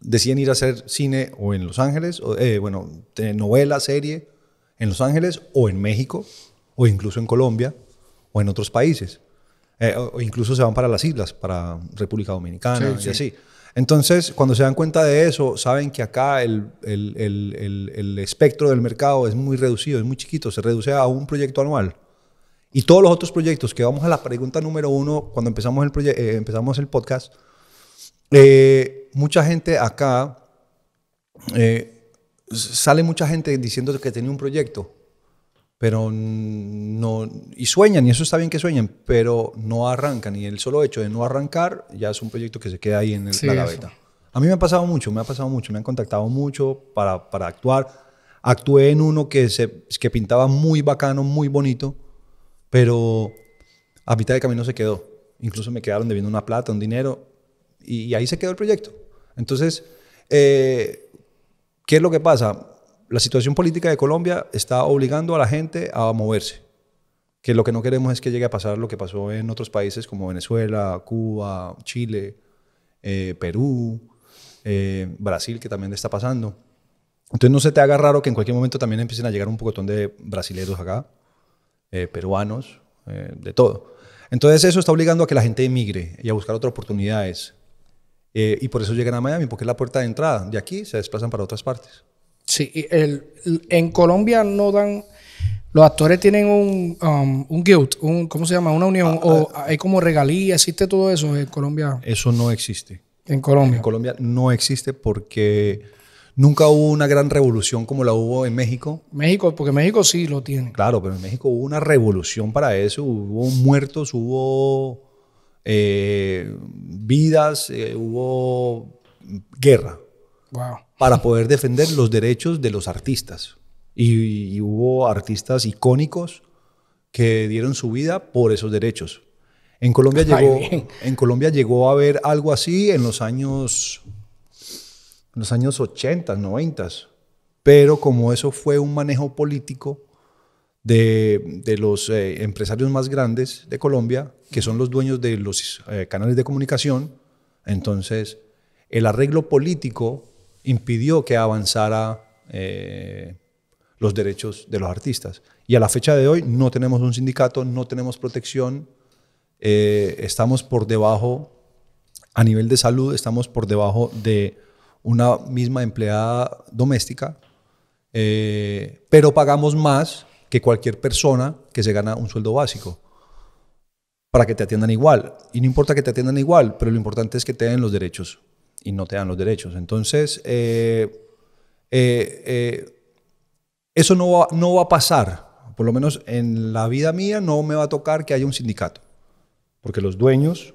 deciden ir a hacer cine o en Los Ángeles, o, eh, bueno, novela, serie, en Los Ángeles o en México, o incluso en Colombia, o en otros países. O, incluso se van para las islas, para República Dominicana y así. Entonces, cuando se dan cuenta de eso, saben que acá el, el espectro del mercado es muy reducido, es muy chiquito, se reduce a un proyecto anual. Y todos los otros proyectos, que vamos a la pregunta número uno cuando empezamos el, eh, empezamos el podcast, eh, mucha gente acá, eh, sale mucha gente diciendo que tenía un proyecto, pero no, y sueñan, y eso está bien que sueñen, pero no arrancan, y el solo hecho de no arrancar ya es un proyecto que se queda ahí en el, la gaveta. A mí me ha pasado mucho, me ha pasado mucho, me han contactado mucho para, actuar. Actué en uno que, se, que pintaba muy bacano, muy bonito pero a mitad de camino se quedó. Incluso me quedaron debiendo una plata, un dinero, y, ahí se quedó el proyecto. Entonces, eh, ¿qué es lo que pasa? La situación política de Colombia está obligando a la gente a moverse. Que lo que no queremos es que llegue a pasar lo que pasó en otros países como Venezuela, Cuba, Chile, eh, Perú, eh, Brasil, que también está pasando. Entonces no se te haga raro que en cualquier momento también empiecen a llegar un poquitón de brasileros acá eh, peruanos, eh, de todo. Entonces eso está obligando a que la gente emigre y a buscar otras oportunidades. Eh, y por eso llegan a Miami, porque es la puerta de entrada. De aquí se desplazan para otras partes. Sí, en Colombia no dan... Los actores tienen un, um, un guild, ¿cómo se llama? Una unión. Ah, o ah, hay como regalía, ¿existe todo eso en Colombia? Eso no existe. En Colombia. En Colombia no existe porque Nunca hubo una gran revolución como la hubo en México. México, porque México sí lo tiene. Claro, pero en México hubo una revolución para eso. Hubo muertos, hubo eh, vidas, eh, hubo guerra. Wow. Para poder defender los derechos de los artistas. Y, hubo artistas icónicos que dieron su vida por esos derechos. En Colombia, llegó, en Colombia llegó a haber algo así en los años en los años 80, 90, pero como eso fue un manejo político de, de los eh, empresarios más grandes de Colombia, que son los dueños de los eh, canales de comunicación, entonces el arreglo político impidió que avanzara eh, los derechos de los artistas. Y a la fecha de hoy no tenemos un sindicato, no tenemos protección, estamos por debajo, a nivel de salud, estamos por debajo de una misma empleada doméstica, eh, pero pagamos más que cualquier persona que se gana un sueldo básico para que te atiendan igual. Y no importa que te atiendan igual, pero lo importante es que te den los derechos y no te dan los derechos. Entonces, eh, eh, eso no no va a pasar, por lo menos en la vida mía no me va a tocar que haya un sindicato, porque los dueños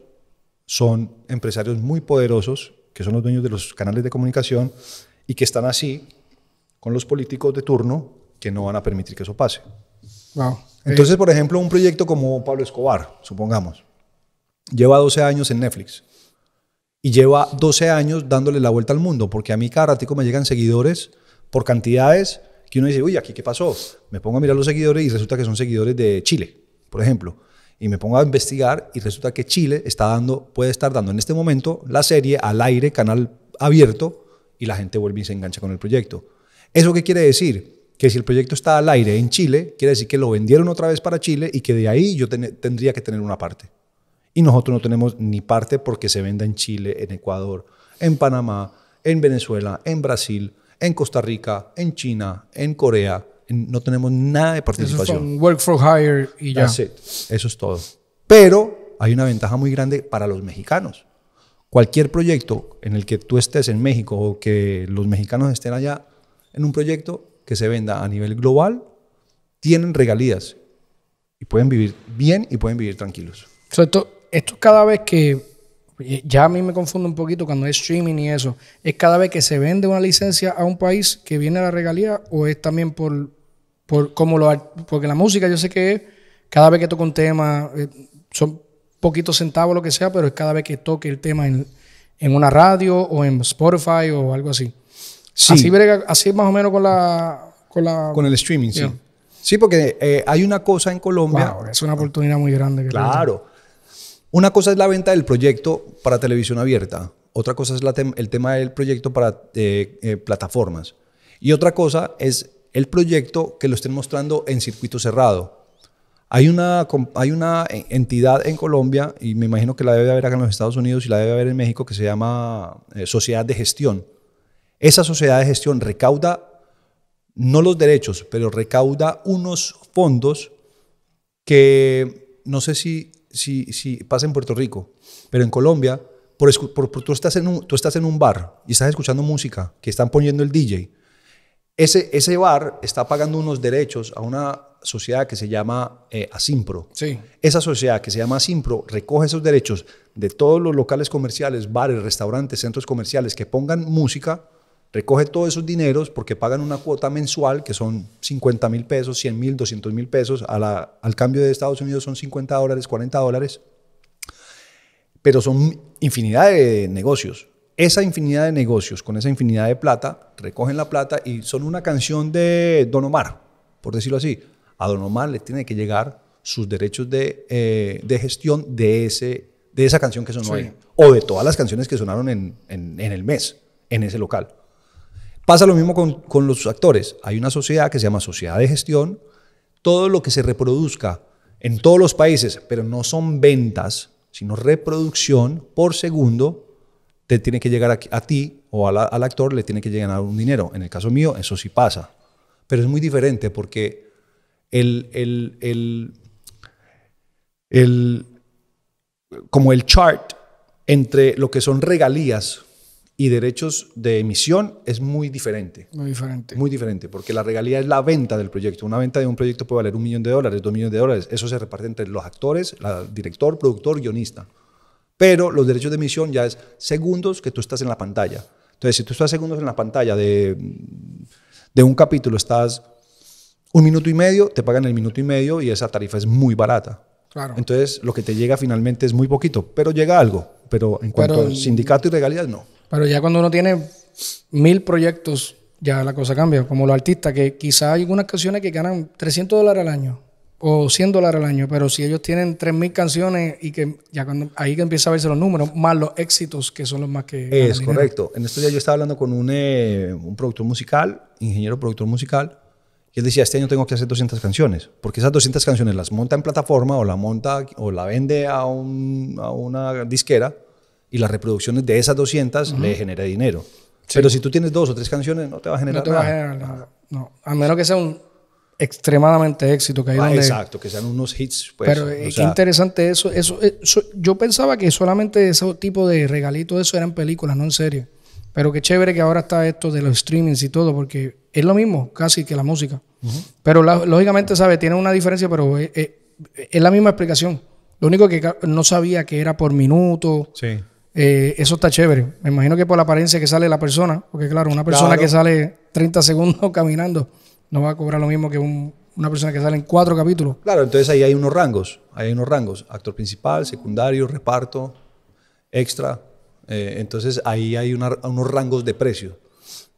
son empresarios muy poderosos que son los dueños de los canales de comunicación y que están así con los políticos de turno que no van a permitir que eso pase. Entonces, por ejemplo, un proyecto como Pablo Escobar, supongamos, lleva 12 años en Netflix y lleva 12 años dándole la vuelta al mundo, porque a mí cada rato me llegan seguidores por cantidades que uno dice, uy, ¿aquí qué pasó? Me pongo a mirar los seguidores y resulta que son seguidores de Chile, por ejemplo y me pongo a investigar y resulta que Chile está dando, puede estar dando en este momento la serie al aire, canal abierto, y la gente vuelve y se engancha con el proyecto. ¿Eso qué quiere decir? Que si el proyecto está al aire en Chile, quiere decir que lo vendieron otra vez para Chile y que de ahí yo tendría que tener una parte. Y nosotros no tenemos ni parte porque se venda en Chile, en Ecuador, en Panamá, en Venezuela, en Brasil, en Costa Rica, en China, en Corea, no tenemos nada de participación. Eso es work for hire y ya. Eso es todo. Pero hay una ventaja muy grande para los mexicanos. Cualquier proyecto en el que tú estés en México o que los mexicanos estén allá en un proyecto que se venda a nivel global, tienen regalías y pueden vivir bien y pueden vivir tranquilos. esto, esto cada vez que eh, ya a mí me confunde un poquito cuando es streaming y eso, es cada vez que se vende una licencia a un país que viene a la regalía o es también por, por cómo lo, porque la música yo sé que es, cada vez que toca un tema, eh, son poquitos centavos lo que sea, pero es cada vez que toque el tema en, una radio o en Spotify o algo así. Sí. Así, así más o menos con la... Con, el streaming, sí. Sí, porque eh, hay una cosa en Colombia... es una oportunidad muy grande. claro. Una cosa es la venta del proyecto para televisión abierta, otra cosa es el tema del proyecto para eh, eh, plataformas y otra cosa es el proyecto que lo estén mostrando en circuito cerrado. Hay una, hay una eh, entidad en Colombia, y me imagino que la debe haber acá en los Estados Unidos y la debe haber en México, que se llama Sociedad de Gestión. Esa sociedad de gestión recauda, no los derechos, pero recauda unos fondos que no sé si si, pasa en Puerto Rico, pero en Colombia, por, tú, estás en un, tú estás en un bar y estás escuchando música que están poniendo el DJ. Ese, ese bar está pagando unos derechos a una sociedad que se llama eh, Asimpro. Sí. Esa sociedad que se llama Asimpro recoge esos derechos de todos los locales comerciales, bares, restaurantes, centros comerciales que pongan música recoge todos esos dineros porque pagan una cuota mensual que son 50 mil pesos, 100 mil, 200 mil pesos, al cambio de Estados Unidos son 50 dólares, 40 dólares, pero son infinidad de negocios. Esa infinidad de negocios con esa infinidad de plata recogen la plata y son una canción de Don Omar, por decirlo así. A Don Omar le tiene que llegar sus derechos de, eh, gestión de, ese, de esa canción que sonó ahí, o de todas las canciones que sonaron en el mes, en ese local. Pasa lo mismo con, los actores. Hay una sociedad que se llama sociedad de gestión. Todo lo que se reproduzca en todos los países, pero no son ventas, sino reproducción por segundo, te tiene que llegar a, ti o al actor le tiene que llegar un dinero. En el caso mío, eso sí pasa. Pero es muy diferente porque el, el, como el chart entre lo que son regalías y derechos de emisión es muy diferente. Muy diferente. Muy diferente, porque la regalía es la venta del proyecto. Una venta de un proyecto puede valer un millón de dólares, dos millones de dólares. Eso se reparte entre los actores, la director, productor, guionista. Pero los derechos de emisión ya es segundos que tú estás en la pantalla. Entonces, si tú estás segundos en la pantalla de, un capítulo, estás un minuto y medio, te pagan el minuto y medio y esa tarifa es muy barata. Claro. Entonces, lo que te llega finalmente es muy poquito, pero llega algo. Pero en cuanto a sindicato y regalías, no. Pero ya cuando uno tiene mil proyectos, ya la cosa cambia. Como los artistas, que quizá hay algunas canciones que ganan 300 dólares al año o 100 dólares al año, pero si ellos tienen 3.000 canciones y que ya cuando ahí que empieza a verse los números, más los éxitos que son los más que... Es correcto. En esto días yo estaba hablando con un, eh, productor musical, ingeniero productor musical, Que él decía, este año tengo que hacer 200 canciones, porque esas 200 canciones las monta en plataforma o la monta o la vende a, a una disquera y las reproducciones de esas 200 le genera dinero. Pero si tú tienes dos o tres canciones, no te va a generar no te nada. Va a generar nada. No. A menos que sea un extremadamente éxito que hay ah, Exacto, que sean unos hits. Pues, pero es eh, interesante eso, eso, eh, Yo pensaba que solamente ese tipo de regalitos, eso eran películas, no en serio. Pero qué chévere que ahora está esto de los streamings y todo, porque es lo mismo casi que la música. Pero lógicamente, ¿sabes? Tiene una diferencia, pero es, eh, es, la misma explicación. Lo único que no sabía que era por minuto. Sí. Eh, eso está chévere. Me imagino que por la apariencia que sale la persona, porque claro, una persona que sale 30 segundos caminando no va a cobrar lo mismo que una persona que sale en cuatro capítulos. Claro, entonces ahí hay unos rangos, hay unos rangos, actor principal, secundario, reparto, extra. Eh, entonces ahí hay unos rangos de precio.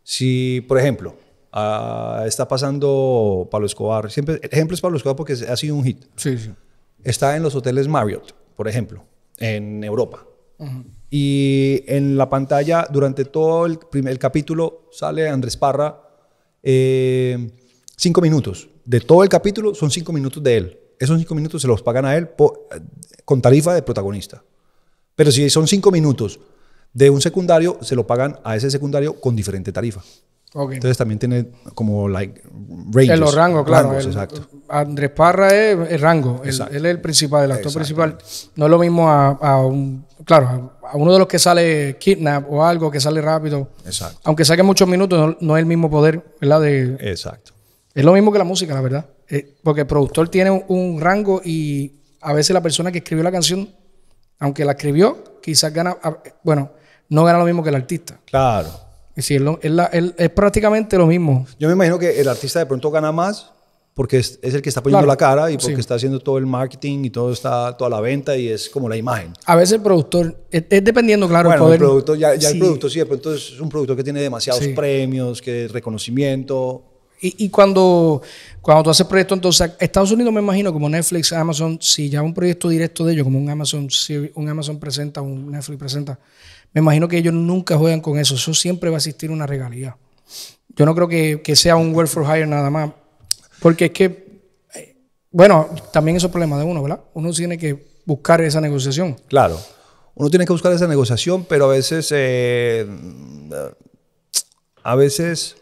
Si, por ejemplo, ah, está pasando Pablo Escobar. Siempre, ejemplo es Pablo Escobar porque ha sido un hit. Sí, sí. Está en los hoteles Marriott, por ejemplo, en Europa. ajá y en la pantalla, durante todo el, primer, capítulo, sale Andrés Parra eh, cinco minutos. De todo el capítulo son cinco minutos de él. Esos cinco minutos se los pagan a él eh, con tarifa de protagonista. Pero si son cinco minutos de un secundario, se lo pagan a ese secundario con diferente tarifa. Entonces también tiene como like ranges. En los rangos, claro. Andrés Parra es el rango. Él, es el principal, el actor principal. No es lo mismo a, un, claro, a uno de los que sale kidnap o algo que sale rápido. Exacto. Aunque saque muchos minutos, no, es el mismo poder, ¿verdad? De, exacto. Es lo mismo que la música, la verdad. Eh, porque el productor tiene un, rango y a veces la persona que escribió la canción, aunque la escribió, quizás gana, bueno, no gana lo mismo que el artista. Claro es, prácticamente lo mismo. Yo me imagino que el artista de pronto gana más porque es, el que está poniendo la cara y porque está haciendo todo el marketing y todo está, toda la venta y es como la imagen. A veces el productor, es, dependiendo, claro, bueno, el, producto, ya, sí. el producto, sí, de pronto es un producto que tiene demasiados premios, que reconocimiento. Y, cuando, cuando tú haces proyecto entonces, Estados Unidos me imagino como Netflix, Amazon, si ya un proyecto directo de ellos, como un Amazon, un Amazon presenta, un Netflix presenta, me imagino que ellos nunca juegan con eso. Eso siempre va a existir una regalía. Yo no creo que, sea un work for hire nada más. Porque es que, eh, bueno, también eso es problema de uno, ¿verdad? Uno tiene que buscar esa negociación. Claro. Uno tiene que buscar esa negociación, pero a veces. Eh, a veces.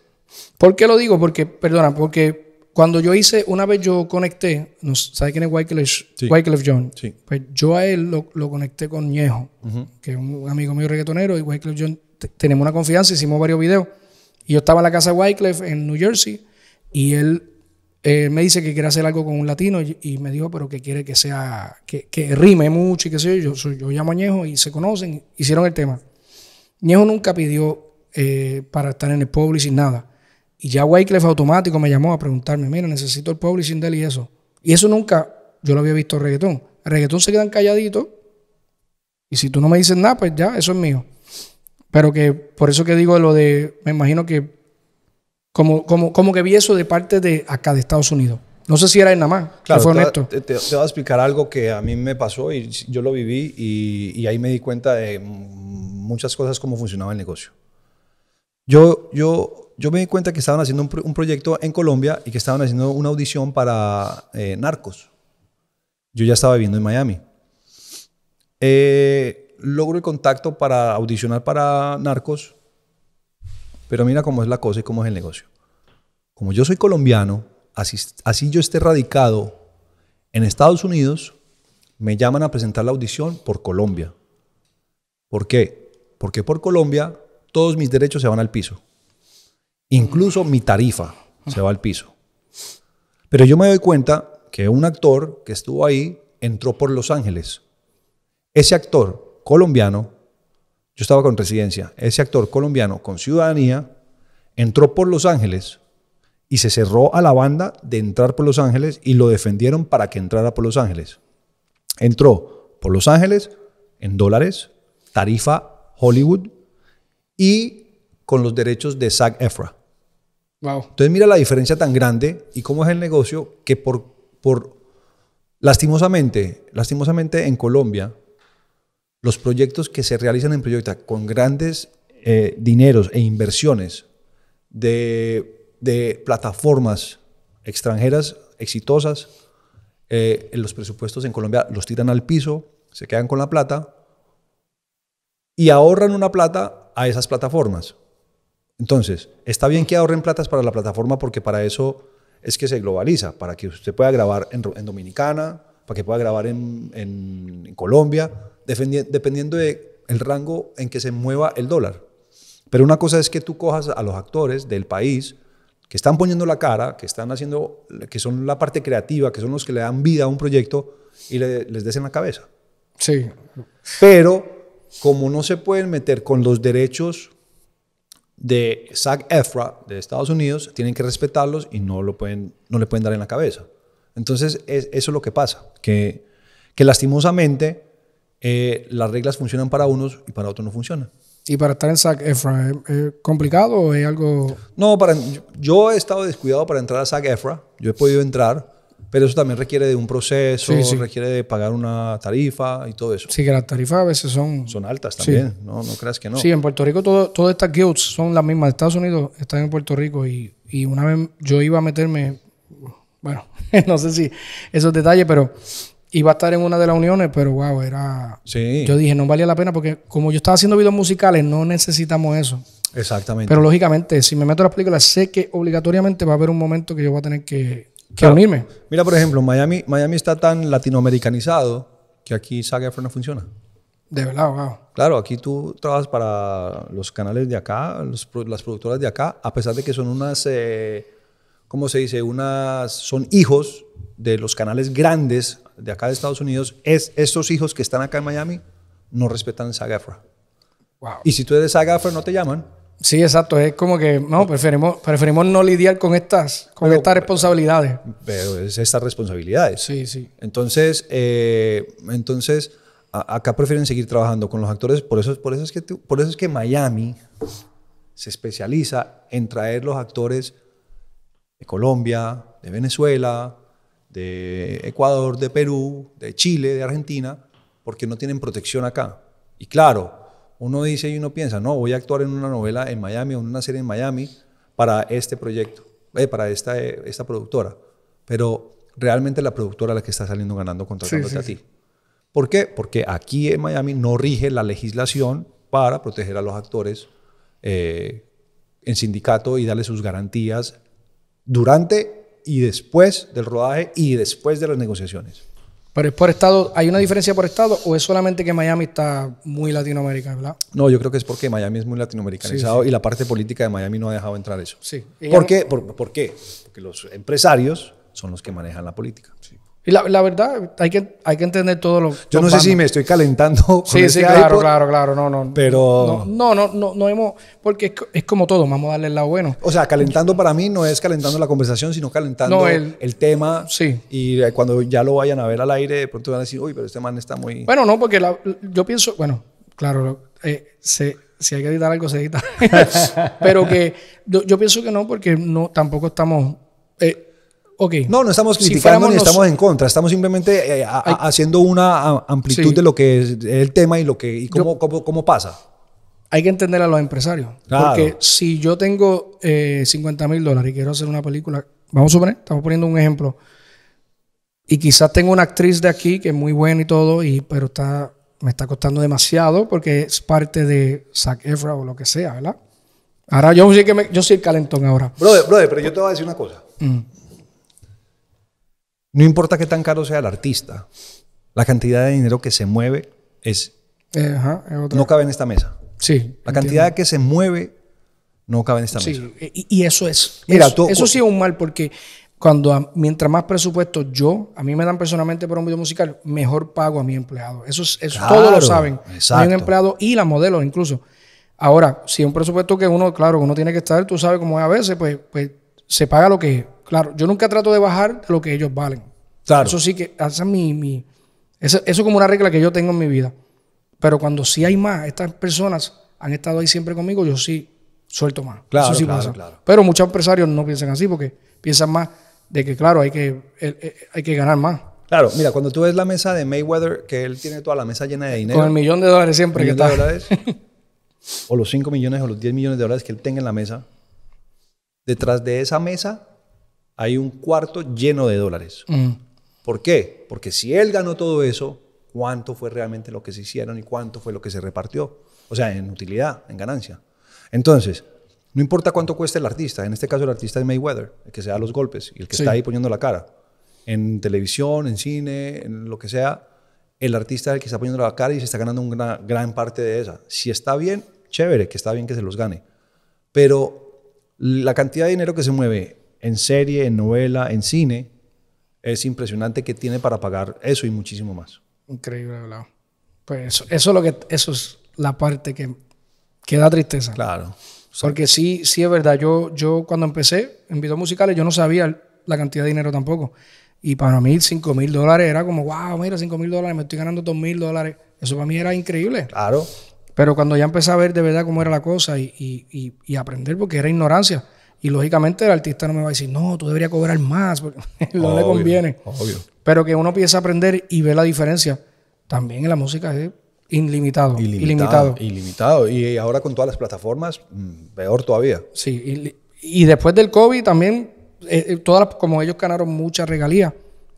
¿Por qué lo digo? Porque, perdona, porque cuando yo hice, una vez yo conecté, ¿sabes quién es Wyclef, John? Sí. Pues yo a él lo, conecté con Ñejo, que es un amigo mío reggaetonero, y Wyclef John, tenemos una confianza, hicimos varios videos. Y yo estaba en la casa de Wyclef en New Jersey, y él eh, me dice que quiere hacer algo con un latino y, me dijo, pero que quiere que sea, que, rime mucho y que sé yo. Yo, llamo a Ñejo y se conocen, hicieron el tema. Ñejo nunca pidió eh, para estar en el public sin nada. Y ya Waycliffe automático me llamó a preguntarme, mira, necesito el publishing de él y eso. Y eso nunca yo lo había visto en reggaetón. reggaetón se quedan calladito y si tú no me dices nada, pues ya, eso es mío. Pero que por eso que digo lo de, me imagino que como, como, que vi eso de parte de acá, de Estados Unidos. No sé si era en nada más. Claro, Te, voy a explicar algo que a mí me pasó y yo lo viví y, y ahí me di cuenta de muchas cosas cómo funcionaba el negocio. Yo, yo yo me di cuenta que estaban haciendo un, proyecto en Colombia y que estaban haciendo una audición para eh, narcos. Yo ya estaba viviendo en Miami. Eh, logro el contacto para audicionar para narcos, pero mira cómo es la cosa y cómo es el negocio. Como yo soy colombiano, así yo esté radicado en Estados Unidos, me llaman a presentar la audición por Colombia. ¿Por qué? Porque por Colombia todos mis derechos se van al piso. Incluso mi tarifa se va al piso. Pero yo me doy cuenta que un actor que estuvo ahí entró por Los Ángeles. Ese actor colombiano, yo estaba con residencia, ese actor colombiano con ciudadanía entró por Los Ángeles y se cerró a la banda de entrar por Los Ángeles y lo defendieron para que entrara por Los Ángeles. Entró por Los Ángeles en dólares, tarifa Hollywood y con los derechos de Zac Efra. Entonces mira la diferencia tan grande y cómo es el negocio que por, lastimosamente, lastimosamente en Colombia, los proyectos que se realizan en Proyecta con grandes eh, dineros e inversiones de, plataformas extranjeras exitosas, eh, en los presupuestos en Colombia los tiran al piso, se quedan con la plata y ahorran una plata a esas plataformas. Entonces, está bien que ahorren platas para la plataforma porque para eso es que se globaliza, para que usted pueda grabar en, Dominicana, para que pueda grabar en, Colombia, dependiendo del el rango en que se mueva el dólar. Pero una cosa es que tú cojas a los actores del país que están poniendo la cara, que están haciendo, que son la parte creativa, que son los que le dan vida a un proyecto y les des en la cabeza. Sí. Pero como no se pueden meter con los derechos de Zac Efra de Estados Unidos, tienen que respetarlos y no, lo pueden, no le pueden dar en la cabeza. Entonces, es, eso es lo que pasa, que, que lastimosamente eh, las reglas funcionan para unos y para otros no funcionan. ¿Y para estar en SAC Efra es, eh, eh, complicado o es algo...? No, para, yo he estado descuidado para entrar a SAC Efra, yo he podido entrar, pero eso también requiere de un proceso, requiere de pagar una tarifa y todo eso. Sí, que las tarifas a veces son... Son altas también, ¿no? No creas que no. Sí, en Puerto Rico todo, todas estas guilds son las mismas. Estados Unidos están en Puerto Rico y, una vez yo iba a meterme, bueno, no sé si esos detalles, pero iba a estar en una de las uniones, pero wow, era. Sí. Yo dije, no valía la pena porque como yo estaba haciendo videos musicales, no necesitamos eso. Exactamente. Pero lógicamente, si me meto a las películas, sé que obligatoriamente va a haber un momento que yo voy a tener que Mira, por ejemplo, Miami, Miami está tan latinoamericanizado que aquí SagaFRA no funciona. De verdad, wow. Claro, aquí tú trabajas para los canales de acá, las productoras de acá, a pesar de que son unas, eh, se dice? Unas, son hijos de los canales grandes de acá de Estados Unidos. Es, estos hijos que están acá en Miami no respetan SagaFRA. efra Y si tú eres Saga SagaFRA no te llaman. Sí, exacto. Es como que no, preferimos, preferimos no lidiar con estas, con estas responsabilidades. Pero es estas responsabilidades. Sí, sí. Entonces, eh, entonces acá prefieren seguir trabajando con los actores. Por eso, por eso es que por eso es que Miami se especializa en traer los actores de Colombia, de Venezuela, de Ecuador, de Perú, de Chile, de Argentina, porque no tienen protección acá. Y claro, uno dice y uno piensa, no, voy a actuar en una novela en Miami o en una serie en Miami para este proyecto, eh, para esta, eh, esta productora. Pero realmente la productora es la que está saliendo ganando contratándote sí, a ti. ¿Por qué? Porque aquí en Miami no rige la legislación para proteger a los actores eh, en sindicato y darle sus garantías durante y después del rodaje y después de las negociaciones. Pero es por estado, ¿hay una diferencia por estado o es solamente que Miami está muy latinoamericana, No, yo creo que es porque Miami es muy latinoamericanizado y la parte política de Miami no ha dejado entrar eso. Sí. ¿Por, qué? ¿Por, qué? Porque los empresarios son los que manejan la política. Y la, verdad, hay que, hay que entender todo lo Yo no sé si me estoy calentando. Con sí, sí, claro, claro, claro. No, no. Pero. No, no, no, no, hemos. Porque es, como todo, vamos a darle el lado bueno. O sea, calentando para mí no es calentando la conversación, sino calentando el, tema. Sí. Y eh, cuando ya lo vayan a ver al aire, de pronto van a decir, uy, pero este man está muy. Bueno, no, porque yo pienso. Bueno, claro, eh, si hay que editar algo, se edita. pero que yo, pienso que no, porque no, tampoco estamos. Eh, no, no estamos criticando ni estamos en contra, estamos simplemente eh, haciendo una amplitud de lo que es el tema y lo que y cómo, cómo, pasa. Hay que entender a los empresarios. Porque si yo tengo 50 eh, mil dólares y quiero hacer una película, vamos a suponer, estamos poniendo un ejemplo, y quizás tengo una actriz de aquí que es muy buena y todo, y, pero está, me está costando demasiado porque es parte de Zac Efra o lo que sea, ¿verdad? Ahora yo sé que me, yo soy el calentón ahora. Brother, brother, pero yo te voy a decir una cosa. Mm. No importa qué tan caro sea el artista, la cantidad de dinero que se mueve es... Eh, no cabe en esta mesa. Sí. La cantidad que se mueve no cabe en esta mesa. Y, y, eso es. eso, sí es un mal porque cuando mientras más presupuesto yo, a mí me dan personalmente por un video musical, mejor pago a mi empleado. Eso es, eso todos lo saben. Exacto. Mi empleado y la modelo incluso. Ahora, si un presupuesto que uno, claro, uno tiene que estar, tú sabes cómo es a veces, pues, pues se paga lo que es. Claro, yo nunca trato de bajar lo que ellos valen. Claro. Eso sí que, esa es mi, eso, es como una regla que yo tengo en mi vida. Pero cuando sí hay más, estas personas han estado ahí siempre conmigo, yo sí suelto más. Claro, eso sí pasa. Pero muchos empresarios no piensan así porque piensan más de que, claro, hay que, eh, eh, hay que ganar más. Claro, mira, cuando tú ves la mesa de Mayweather, que él tiene toda la mesa llena de dinero. Con el millón de dólares siempre que está. o los 5 millones o los 10 millones de dólares que él tenga en la mesa. Detrás de esa mesa hay un cuarto lleno de dólares. Mm. ¿Por qué? Porque si él ganó todo eso, ¿cuánto fue realmente lo que se hicieron y cuánto fue lo que se repartió? O sea, en utilidad, en ganancia. Entonces, no importa cuánto cueste el artista, en este caso el artista es Mayweather, el que se da los golpes y el que está ahí poniendo la cara. En televisión, en cine, en lo que sea, el artista es el que está poniendo la cara y se está ganando una gran parte de esa. Si está bien, chévere, que está bien que se los gane. Pero la cantidad de dinero que se mueve en serie, en novela, en cine, es impresionante que tiene para pagar eso y muchísimo más. Increíble, hablado. Pues eso, es lo que eso es la parte que, da tristeza. Claro. Porque sí, sí es verdad. Yo, yo cuando empecé en videos musicales, yo no sabía la cantidad de dinero tampoco. Y para mí, 5 mil dólares era como, wow, mira, 5 mil dólares, me estoy ganando 2 mil dólares. Eso para mí era increíble. Claro. Pero cuando ya empecé a ver de verdad cómo era la cosa y, y, y, aprender, porque era ignorancia. Y lógicamente el artista no me va a decir, no, tú deberías cobrar más, porque no le conviene. Pero que uno empiece a aprender y ve la diferencia. También en la música es Ilimitado, ilimitado. Ilimitado. Y ahora con todas las plataformas, mm, peor todavía. Sí. Y, y después del COVID también, eh, eh, todas como ellos ganaron mucha regalía,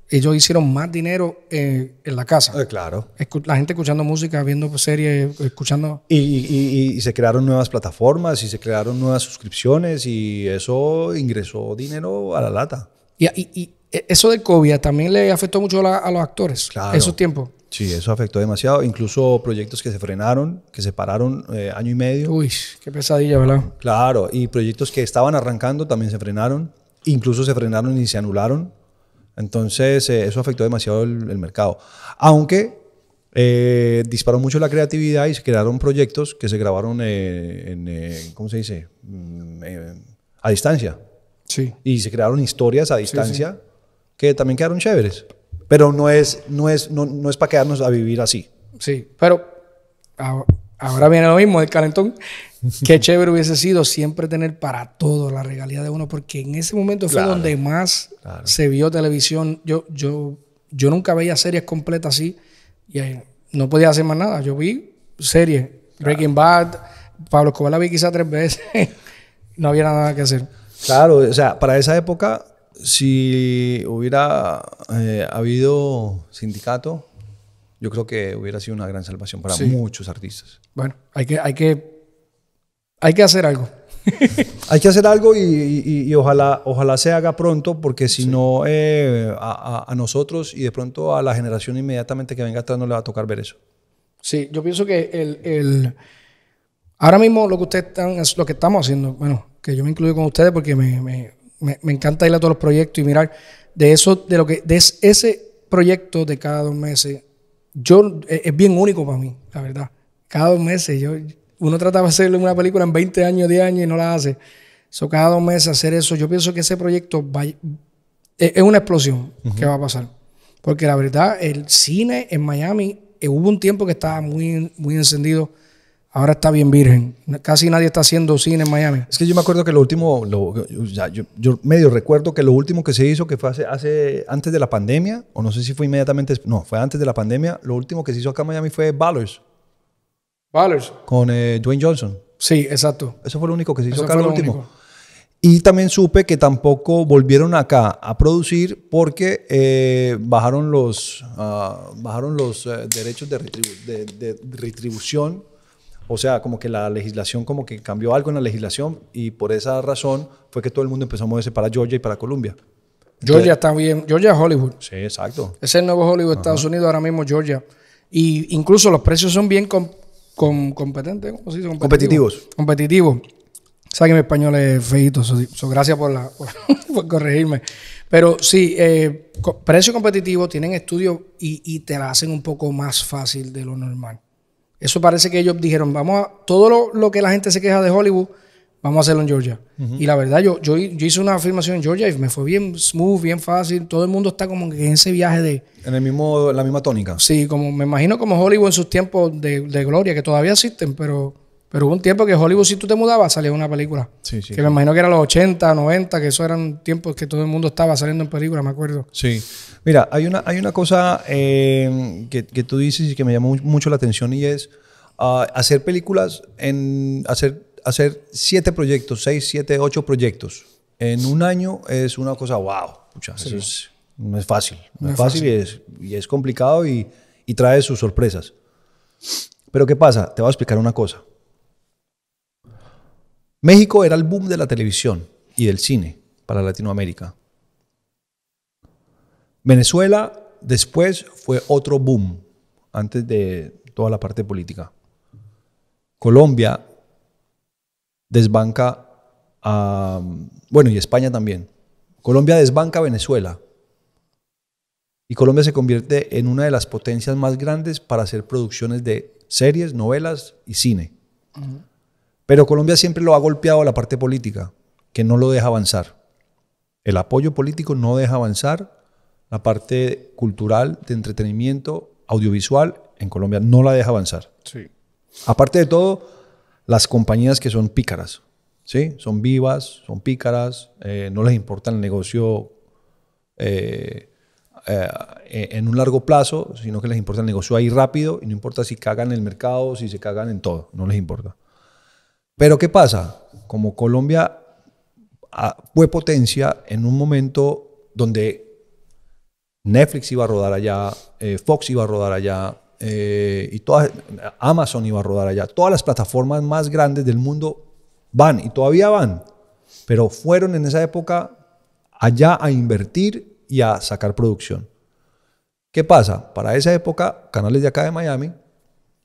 ellos hicieron más dinero eh, en la casa. Eh, claro. la gente escuchando música, viendo series, escuchando... Y, se crearon nuevas plataformas y se crearon nuevas suscripciones y eso ingresó dinero a la lata. Y, e, eso del COVID también le afectó mucho a los actores en esos tiempos. Sí, eso afectó demasiado. Incluso proyectos que se frenaron, que se pararon eh, año y medio. Uy, qué pesadilla, ¿verdad? Claro, y proyectos que estaban arrancando también se frenaron. Incluso se frenaron y se anularon entonces, eh, eso afectó demasiado el, mercado. Aunque eh, disparó mucho la creatividad y se crearon proyectos que se grabaron eh, en, ¿cómo se dice? Mm, a distancia. Sí. Y se crearon historias a distancia que también quedaron chéveres. Pero no es, no es, no, no es para quedarnos a vivir así. Sí, pero ah, Ahora viene lo mismo, el calentón. Qué chévere hubiese sido siempre tener para todo la regalía de uno, porque en ese momento fue donde más se vio televisión. Yo, yo, yo nunca veía series completas así y eh, no podía hacer más nada. Yo vi series, Breaking Bad, Pablo Escobar la vi quizá tres veces. no había nada que hacer. Claro, o sea, para esa época, si hubiera eh, habido sindicato, yo creo que hubiera sido una gran salvación para muchos artistas. Bueno, hay que, hay que, hay que hacer algo. hay que hacer algo y, ojalá, ojalá se haga pronto, porque si no, eh, a, nosotros y de pronto a la generación inmediatamente que venga atrás no le va a tocar ver eso. Sí, yo pienso que el, ahora mismo lo que ustedes están, lo que estamos haciendo, bueno, que yo me incluyo con ustedes porque me, encanta ir a todos los proyectos y mirar de eso, de lo que, de ese proyecto de cada dos meses, yo, eh, es bien único para mí, la verdad. Cada dos meses, yo, uno trataba de hacerle una película en 20 años, 10 años y no la hace. So, cada dos meses hacer eso, yo pienso que ese proyecto va, e-, es una explosión que va a pasar. Porque la verdad, el cine en Miami eh, hubo un tiempo que estaba muy, muy encendido Ahora está bien virgen. Casi nadie está haciendo cine en Miami. Es que yo me acuerdo que lo último, yo, medio recuerdo que lo último que se hizo, que fue hace, antes de la pandemia, o no sé si fue inmediatamente, no, fue antes de la pandemia, lo último que se hizo acá en Miami fue Ballers. Ballers. Con eh, Dwayne Johnson. Sí, exacto. Eso fue lo único que se hizo acá, lo, último. Y también supe que tampoco volvieron acá a producir porque eh, bajaron los, ah, bajaron los eh, derechos de, de retribución o sea, como que la legislación, como que cambió algo en la legislación y por esa razón fue que todo el mundo empezó a moverse para Georgia y para Colombia. Georgia está también, Georgia es Hollywood. Sí, exacto. Es el nuevo Hollywood de Estados Unidos, ahora mismo Georgia. Y incluso los precios son bien competentes, Competitivos. Competitivos. Sáquenme español es feito, gracias por, la, corregirme. Pero sí, eh, precios competitivos, tienen estudios y, y te la hacen un poco más fácil de lo normal. Eso parece que ellos dijeron, vamos a, todo lo, que la gente se queja de Hollywood, vamos a hacerlo en Georgia. Y la verdad, yo, yo, hice una afirmación en Georgia y me fue bien smooth, bien fácil. Todo el mundo está como en ese viaje de... En el mismo, la misma tónica. Sí, como me imagino como Hollywood en sus tiempos de, de gloria, que todavía existen, pero pero hubo un tiempo que Hollywood, si tú te mudabas, salía una película. Que me imagino que era los 80, 90, que eso eran tiempos que todo el mundo estaba saliendo en película, me acuerdo. Sí. Mira, hay una, hay una cosa eh, que, tú dices y que me llamó mucho la atención y es ah, hacer películas hacer, hacer siete proyectos, seis, siete, ocho proyectos en un año es una cosa wow. muchas no es fácil. No, es fácil, Y, es, complicado y, y trae sus sorpresas. Pero ¿qué pasa? Te voy a explicar una cosa. México era el boom de la televisión y del cine para Latinoamérica. Venezuela después fue otro boom, antes de toda la parte política. Colombia desbanca a, bueno, y España también. Colombia desbanca a Venezuela. Y Colombia se convierte en una de las potencias más grandes para hacer producciones de series, novelas y cine. Pero Colombia siempre lo ha golpeado la parte política, que no lo deja avanzar. El apoyo político no deja avanzar la parte cultural, de entretenimiento, audiovisual, en Colombia no la deja avanzar. Aparte de todo, las compañías que son pícaras, ¿sí? Son vivas, son pícaras, eh, no les importa el negocio eh, eh, en un largo plazo, sino que les importa el negocio ahí rápido y no importa si cagan el mercado, si se cagan en todo, no les importa. Pero ¿qué pasa? Como Colombia ah, fue potencia en un momento donde Netflix iba a rodar allá, eh, Fox iba a rodar allá, eh, y Amazon iba a rodar allá. Todas las plataformas más grandes del mundo van y todavía van, pero fueron en esa época allá a invertir y a sacar producción. ¿Qué pasa? Para esa época, canales de acá de Miami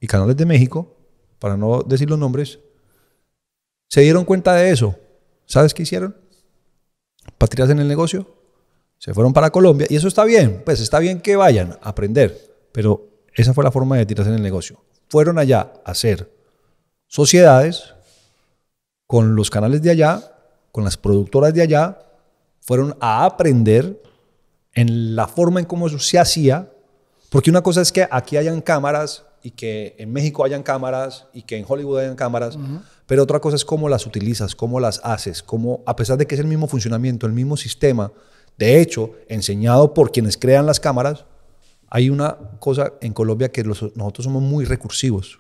y canales de México, para no decir los nombres, se dieron cuenta de eso. ¿Sabes qué hicieron? Patrias en el negocio. Se fueron para Colombia y eso está bien. Pues está bien que vayan a aprender. Pero esa fue la forma de tirarse en el negocio. Fueron allá a hacer sociedades con los canales de allá, con las productoras de allá. Fueron a aprender en la forma en cómo eso se hacía. Porque una cosa es que aquí hayan cámaras y que en México hayan cámaras y que en Hollywood hayan cámaras, pero otra cosa es cómo las utilizas, cómo las haces, cómo, a pesar de que es el mismo funcionamiento, el mismo sistema, de hecho, enseñado por quienes crean las cámaras, hay una cosa en Colombia que nosotros somos muy recursivos.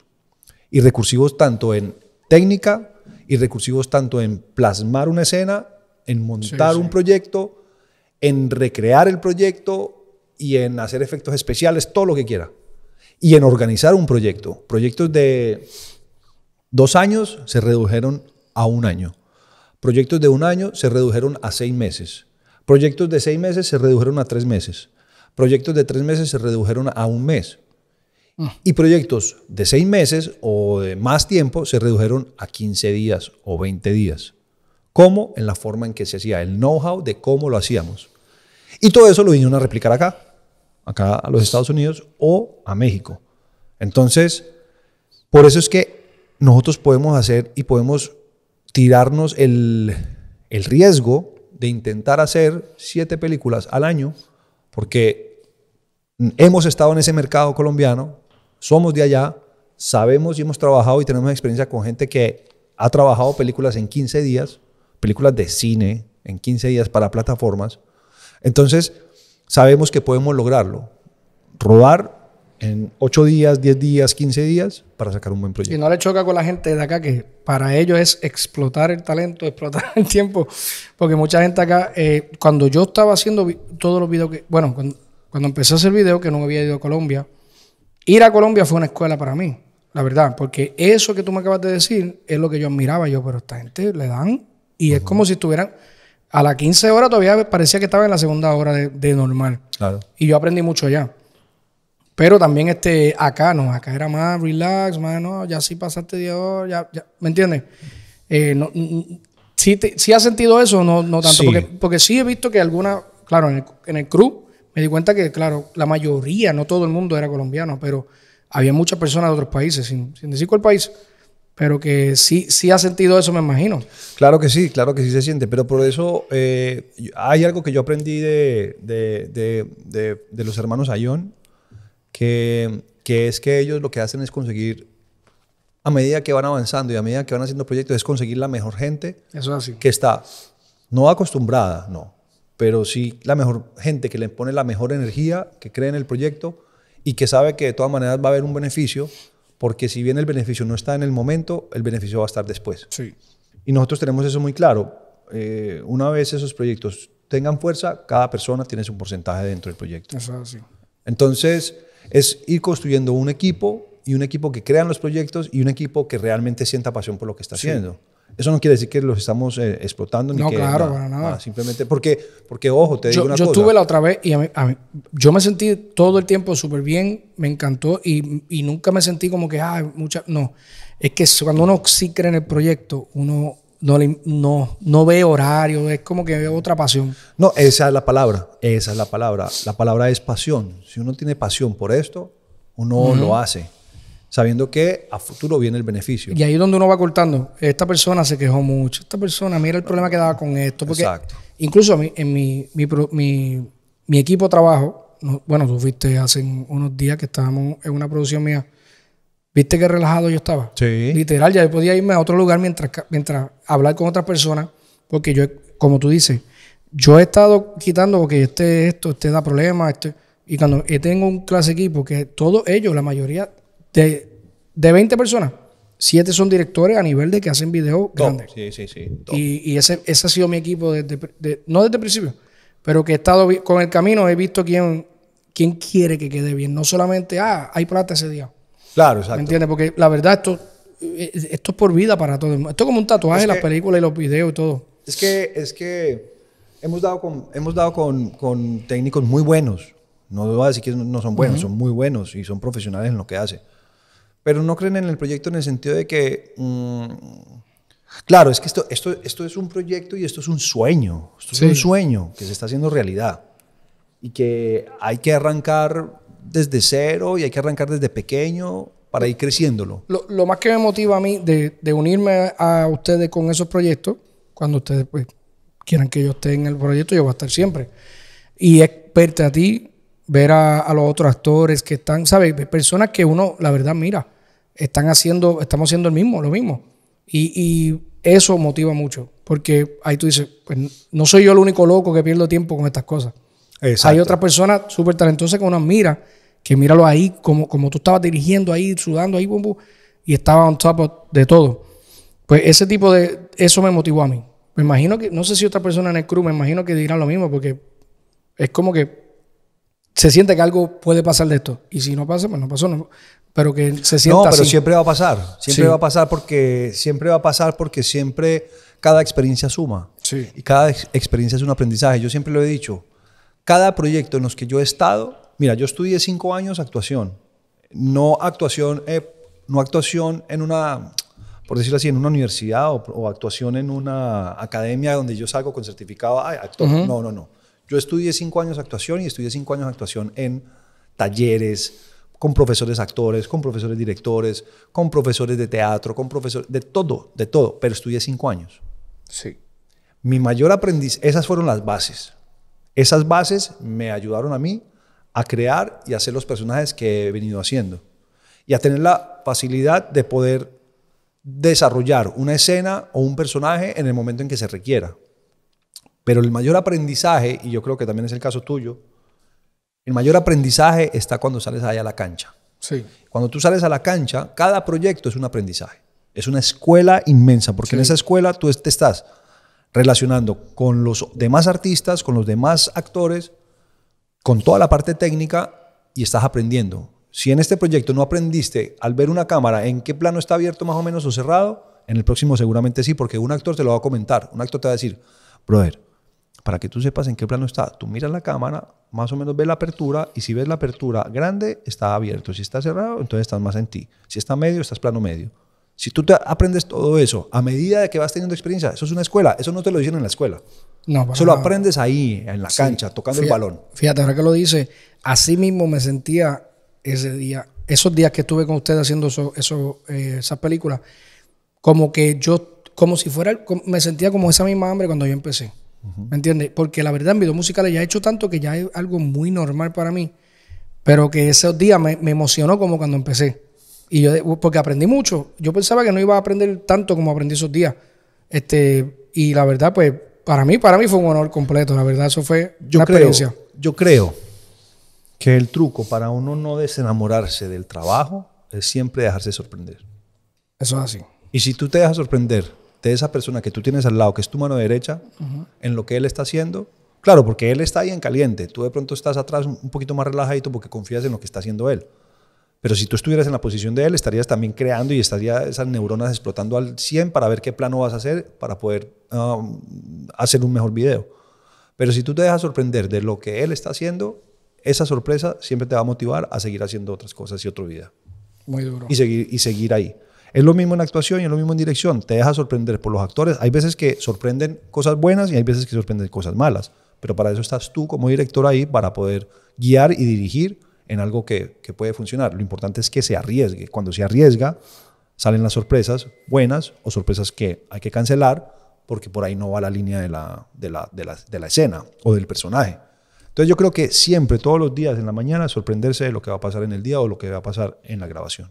Y recursivos tanto en técnica y recursivos tanto en plasmar una escena, en montar un proyecto, en recrear el proyecto y en hacer efectos especiales, todo lo que quiera y en organizar un proyecto. Proyectos de dos años se redujeron a un año. Proyectos de un año se redujeron a seis meses. Proyectos de seis meses se redujeron a tres meses. Proyectos de tres meses se redujeron a un mes. Mm. Y proyectos de seis meses o de más tiempo se redujeron a 15 días o 20 días. ¿Cómo? En la forma en que se hacía, el know-how de cómo lo hacíamos. Y todo eso lo vinieron a replicar acá acá a los Estados Unidos o a México. Entonces, por eso es que nosotros podemos hacer y podemos tirarnos el, riesgo de intentar hacer siete películas al año, porque hemos estado en ese mercado colombiano, somos de allá, sabemos y hemos trabajado y tenemos experiencia con gente que ha trabajado películas en 15 días, películas de cine en 15 días para plataformas. Entonces, sabemos que podemos lograrlo. Rodar en 8 días, 10 días, 15 días para sacar un buen proyecto. Y no le choca con la gente de acá que para ellos es explotar el talento, explotar el tiempo, porque mucha gente acá, eh, cuando yo estaba haciendo todos los videos que, bueno, cuando, empecé a hacer video que no había ido a Colombia, ir a Colombia fue una escuela para mí, la verdad, porque eso que tú me acabas de decir es lo que yo admiraba yo, pero esta gente le dan y es como si estuvieran a las 15 horas todavía parecía que estaba en la segunda hora de, normal. Claro. Y yo aprendí mucho ya. Pero también este, acá no, acá era más relax, más no, ya sí pasaste 10 horas, ya, ya, ¿me entiendes? Eh, no, sí, has sentido eso, no, no tanto, Porque, porque sí he visto que alguna, claro, en el, en crew me di cuenta que, claro, la mayoría, no todo el mundo era colombiano, pero había muchas personas de otros países, sin, sin decir cuál país pero que sí, sí ha sentido eso, me imagino. Claro que sí, claro que sí se siente, pero por eso eh, hay algo que yo aprendí de, de, de, de los hermanos Ayón, que, que, es que ellos lo que hacen es conseguir, a medida que van avanzando y a medida que van haciendo proyectos, es conseguir la mejor gente que está, no acostumbrada, no, pero sí la mejor gente que le pone la mejor energía, que cree en el proyecto y que sabe que de todas maneras va a haber un beneficio porque si bien el beneficio no está en el momento, el beneficio va a estar después. Sí. Y nosotros tenemos eso muy claro. Eh, una vez esos proyectos tengan fuerza, cada persona tiene su porcentaje dentro del proyecto. Entonces, es ir construyendo un equipo y un equipo que crean los proyectos y un equipo que realmente sienta pasión por lo que está haciendo. Eso no quiere decir que los estamos eh, explotando ni no, que. claro, para nada. Simplemente porque, porque ojo, te digo una cosa. Yo estuve la otra vez y yo me sentí todo el tiempo súper bien, me encantó y, nunca me sentí como que, ah, mucha. No. Es que cuando uno sí cree en el proyecto, uno no, no, no ve horario, es como que ve otra pasión. No, esa es la palabra. Esa es la palabra. La palabra es pasión. Si uno tiene pasión por esto, uno lo hace sabiendo que a futuro viene el beneficio. Y ahí es donde uno va cortando. Esta persona se quejó mucho, esta persona, mira el problema que daba con esto. Porque Incluso en, mi, mi, mi, equipo trabajo, bueno, tú viste hace unos días que estábamos en una producción mía, viste qué relajado yo estaba. Literal, ya yo podía irme a otro lugar mientras, mientras hablar con otras personas, porque yo, como tú dices, yo he estado quitando porque este esto, este da problemas, este, y cuando eh, tengo un clase equipo que todos ellos, la mayoría de, de 20 personas, 7 son directores a nivel de que hacen videos grandes. Sí, sí, sí. Y, ese, ese, ha sido mi equipo desde, no desde el principio, pero que he estado con el camino, he visto quién, quiere que quede bien. No solamente, ah, hay plata ese día. Claro, exacto. ¿Me entiendes? Porque la verdad, esto, eh, esto es por vida para todo mundo. Esto es como un tatuaje, en las películas y los videos y todo. Es que, es que hemos dado con, hemos dado con, técnicos muy buenos. No voy a decir que no son buenos, son muy buenos y son profesionales en lo que hacen. Pero no creen en el proyecto en el sentido de que... Mm, claro, es que esto, esto, esto es un proyecto y esto es un sueño. Esto es un sueño que se está haciendo realidad. Y que hay que arrancar desde cero y hay que arrancar desde pequeño para ir creciéndolo. Lo, más que me motiva a mí de, unirme a ustedes con esos proyectos, cuando ustedes pues, quieran que yo esté en el proyecto, yo voy a estar siempre. Y es a ti ver a, los otros actores que están, ¿sabes? Personas que uno, la verdad, mira, están haciendo, estamos haciendo el mismo, lo mismo. Y, eso motiva mucho, porque ahí tú dices, pues, no soy yo el único loco que pierdo tiempo con estas cosas. Exacto. Hay otras personas súper talentosas que uno mira, que míralo ahí, como, como tú estabas dirigiendo ahí, sudando ahí, y estaba on top de todo. Pues ese tipo de, eso me motivó a mí. Me imagino que, no sé si otra persona en el crew, me imagino que dirán lo mismo, porque es como que se siente que algo puede pasar de esto. Y si no pasa, pues no pasó. No, pero que se sienta. No, pero siempre va a pasar. Siempre va a pasar porque siempre va a pasar porque siempre cada experiencia suma. Sí. Y cada experiencia es un aprendizaje. Yo siempre lo he dicho. Cada proyecto en los que yo he estado, mira, yo estudié cinco años actuación. No actuación, eh, no actuación en una, por decirlo así, en una universidad o, actuación en una academia donde yo salgo con certificado, ay, actor. No, no, no yo estudié cinco años actuación y estudié cinco años actuación en talleres, con profesores actores, con profesores directores, con profesores de teatro, con profesores de todo, de todo, pero estudié cinco años. Sí. Mi mayor aprendiz, esas fueron las bases. Esas bases me ayudaron a mí a crear y hacer los personajes que he venido haciendo y a tener la facilidad de poder desarrollar una escena o un personaje en el momento en que se requiera. Pero el mayor aprendizaje, y yo creo que también es el caso tuyo, el mayor aprendizaje está cuando sales allá a la cancha. Sí. Cuando tú sales a la cancha, cada proyecto es un aprendizaje. Es una escuela inmensa, porque en esa escuela tú te estás relacionando con los demás artistas, con los demás actores, con toda la parte técnica y estás aprendiendo. Si en este proyecto no aprendiste al ver una cámara en qué plano está abierto más o menos o cerrado, en el próximo seguramente sí, porque un actor te lo va a comentar, un actor te va a decir, brother, para que tú sepas en qué plano está, tú miras la cámara, más o menos ves la apertura y si ves la apertura grande, está abierto. Si está cerrado, entonces estás más en ti. Si está medio, estás plano medio. Si tú aprendes todo eso a medida de que vas teniendo experiencia, eso es una escuela, eso no te lo dicen en la escuela. No, eso lo aprendes ahí, en la cancha, tocando el balón. Fíjate, ahora que lo dice, así mismo me sentía ese día, esos días que estuve con ustedes haciendo eso, eh, esas películas, como que yo, como si fuera, me sentía como esa misma hambre cuando yo empecé. ¿Me entiendes? Porque la verdad en videos musicales ya he hecho tanto que ya es algo muy normal para mí. Pero que esos días me, emocionó como cuando empecé. Y yo, porque aprendí mucho. Yo pensaba que no iba a aprender tanto como aprendí esos días. Este, y la verdad, pues, para mí, para mí fue un honor completo. La verdad, eso fue yo una experiencia. Yo creo que el truco para uno no desenamorarse del trabajo es siempre dejarse sorprender. Eso es así. Y si tú te dejas sorprender de esa persona que tú tienes al lado, que es tu mano derecha, en lo que él está haciendo. Claro, porque él está ahí en caliente. Tú de pronto estás atrás un poquito más relajadito porque confías en lo que está haciendo él. Pero si tú estuvieras en la posición de él, estarías también creando y estarías esas neuronas explotando al 100 para ver qué plano vas a hacer para poder um, hacer un mejor video. Pero si tú te dejas sorprender de lo que él está haciendo, esa sorpresa siempre te va a motivar a seguir haciendo otras cosas y otro video. Muy duro. Y seguir, y seguir ahí. Es lo mismo en actuación y es lo mismo en dirección. Te deja sorprender por los actores. Hay veces que sorprenden cosas buenas y hay veces que sorprenden cosas malas. Pero para eso estás tú como director ahí para poder guiar y dirigir en algo que, puede funcionar. Lo importante es que se arriesgue. Cuando se arriesga, salen las sorpresas buenas o sorpresas que hay que cancelar porque por ahí no va la línea de la, la, de la escena o del personaje. Entonces yo creo que siempre, todos los días en la mañana, sorprenderse de lo que va a pasar en el día o lo que va a pasar en la grabación.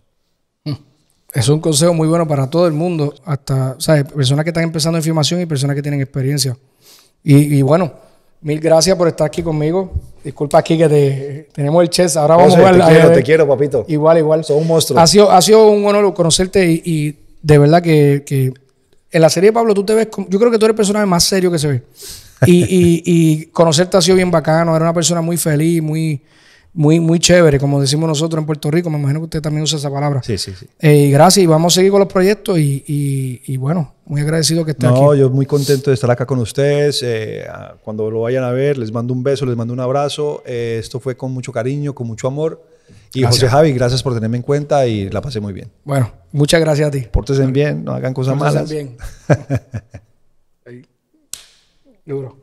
Es un consejo muy bueno para todo el mundo, hasta ¿sabes? personas que están empezando en filmación y personas que tienen experiencia. Y, bueno, mil gracias por estar aquí conmigo. Disculpa aquí que te, tenemos el chess. Ahora vamos a Te quiero, te quiero, papito. Igual, igual. Sos un monstruo. Ha sido, ha sido un honor conocerte y, de verdad que, en la serie de Pablo tú te ves, yo creo que tú eres el personaje más serio que se ve. Y, y conocerte ha sido bien bacano. Era una persona muy feliz, muy muy, muy chévere, como decimos nosotros en Puerto Rico. Me imagino que usted también usa esa palabra. Sí, sí, sí. Eh, gracias y vamos a seguir con los proyectos y, bueno, muy agradecido que esté aquí. No, yo muy contento de estar acá con ustedes. Eh, cuando lo vayan a ver, les mando un beso, les mando un abrazo. Eh, esto fue con mucho cariño, con mucho amor. Y José Javi, gracias por tenerme en cuenta y la pasé muy bien. Bueno, muchas gracias a ti. Pórtense bien, no hagan cosas malas. malas. bien.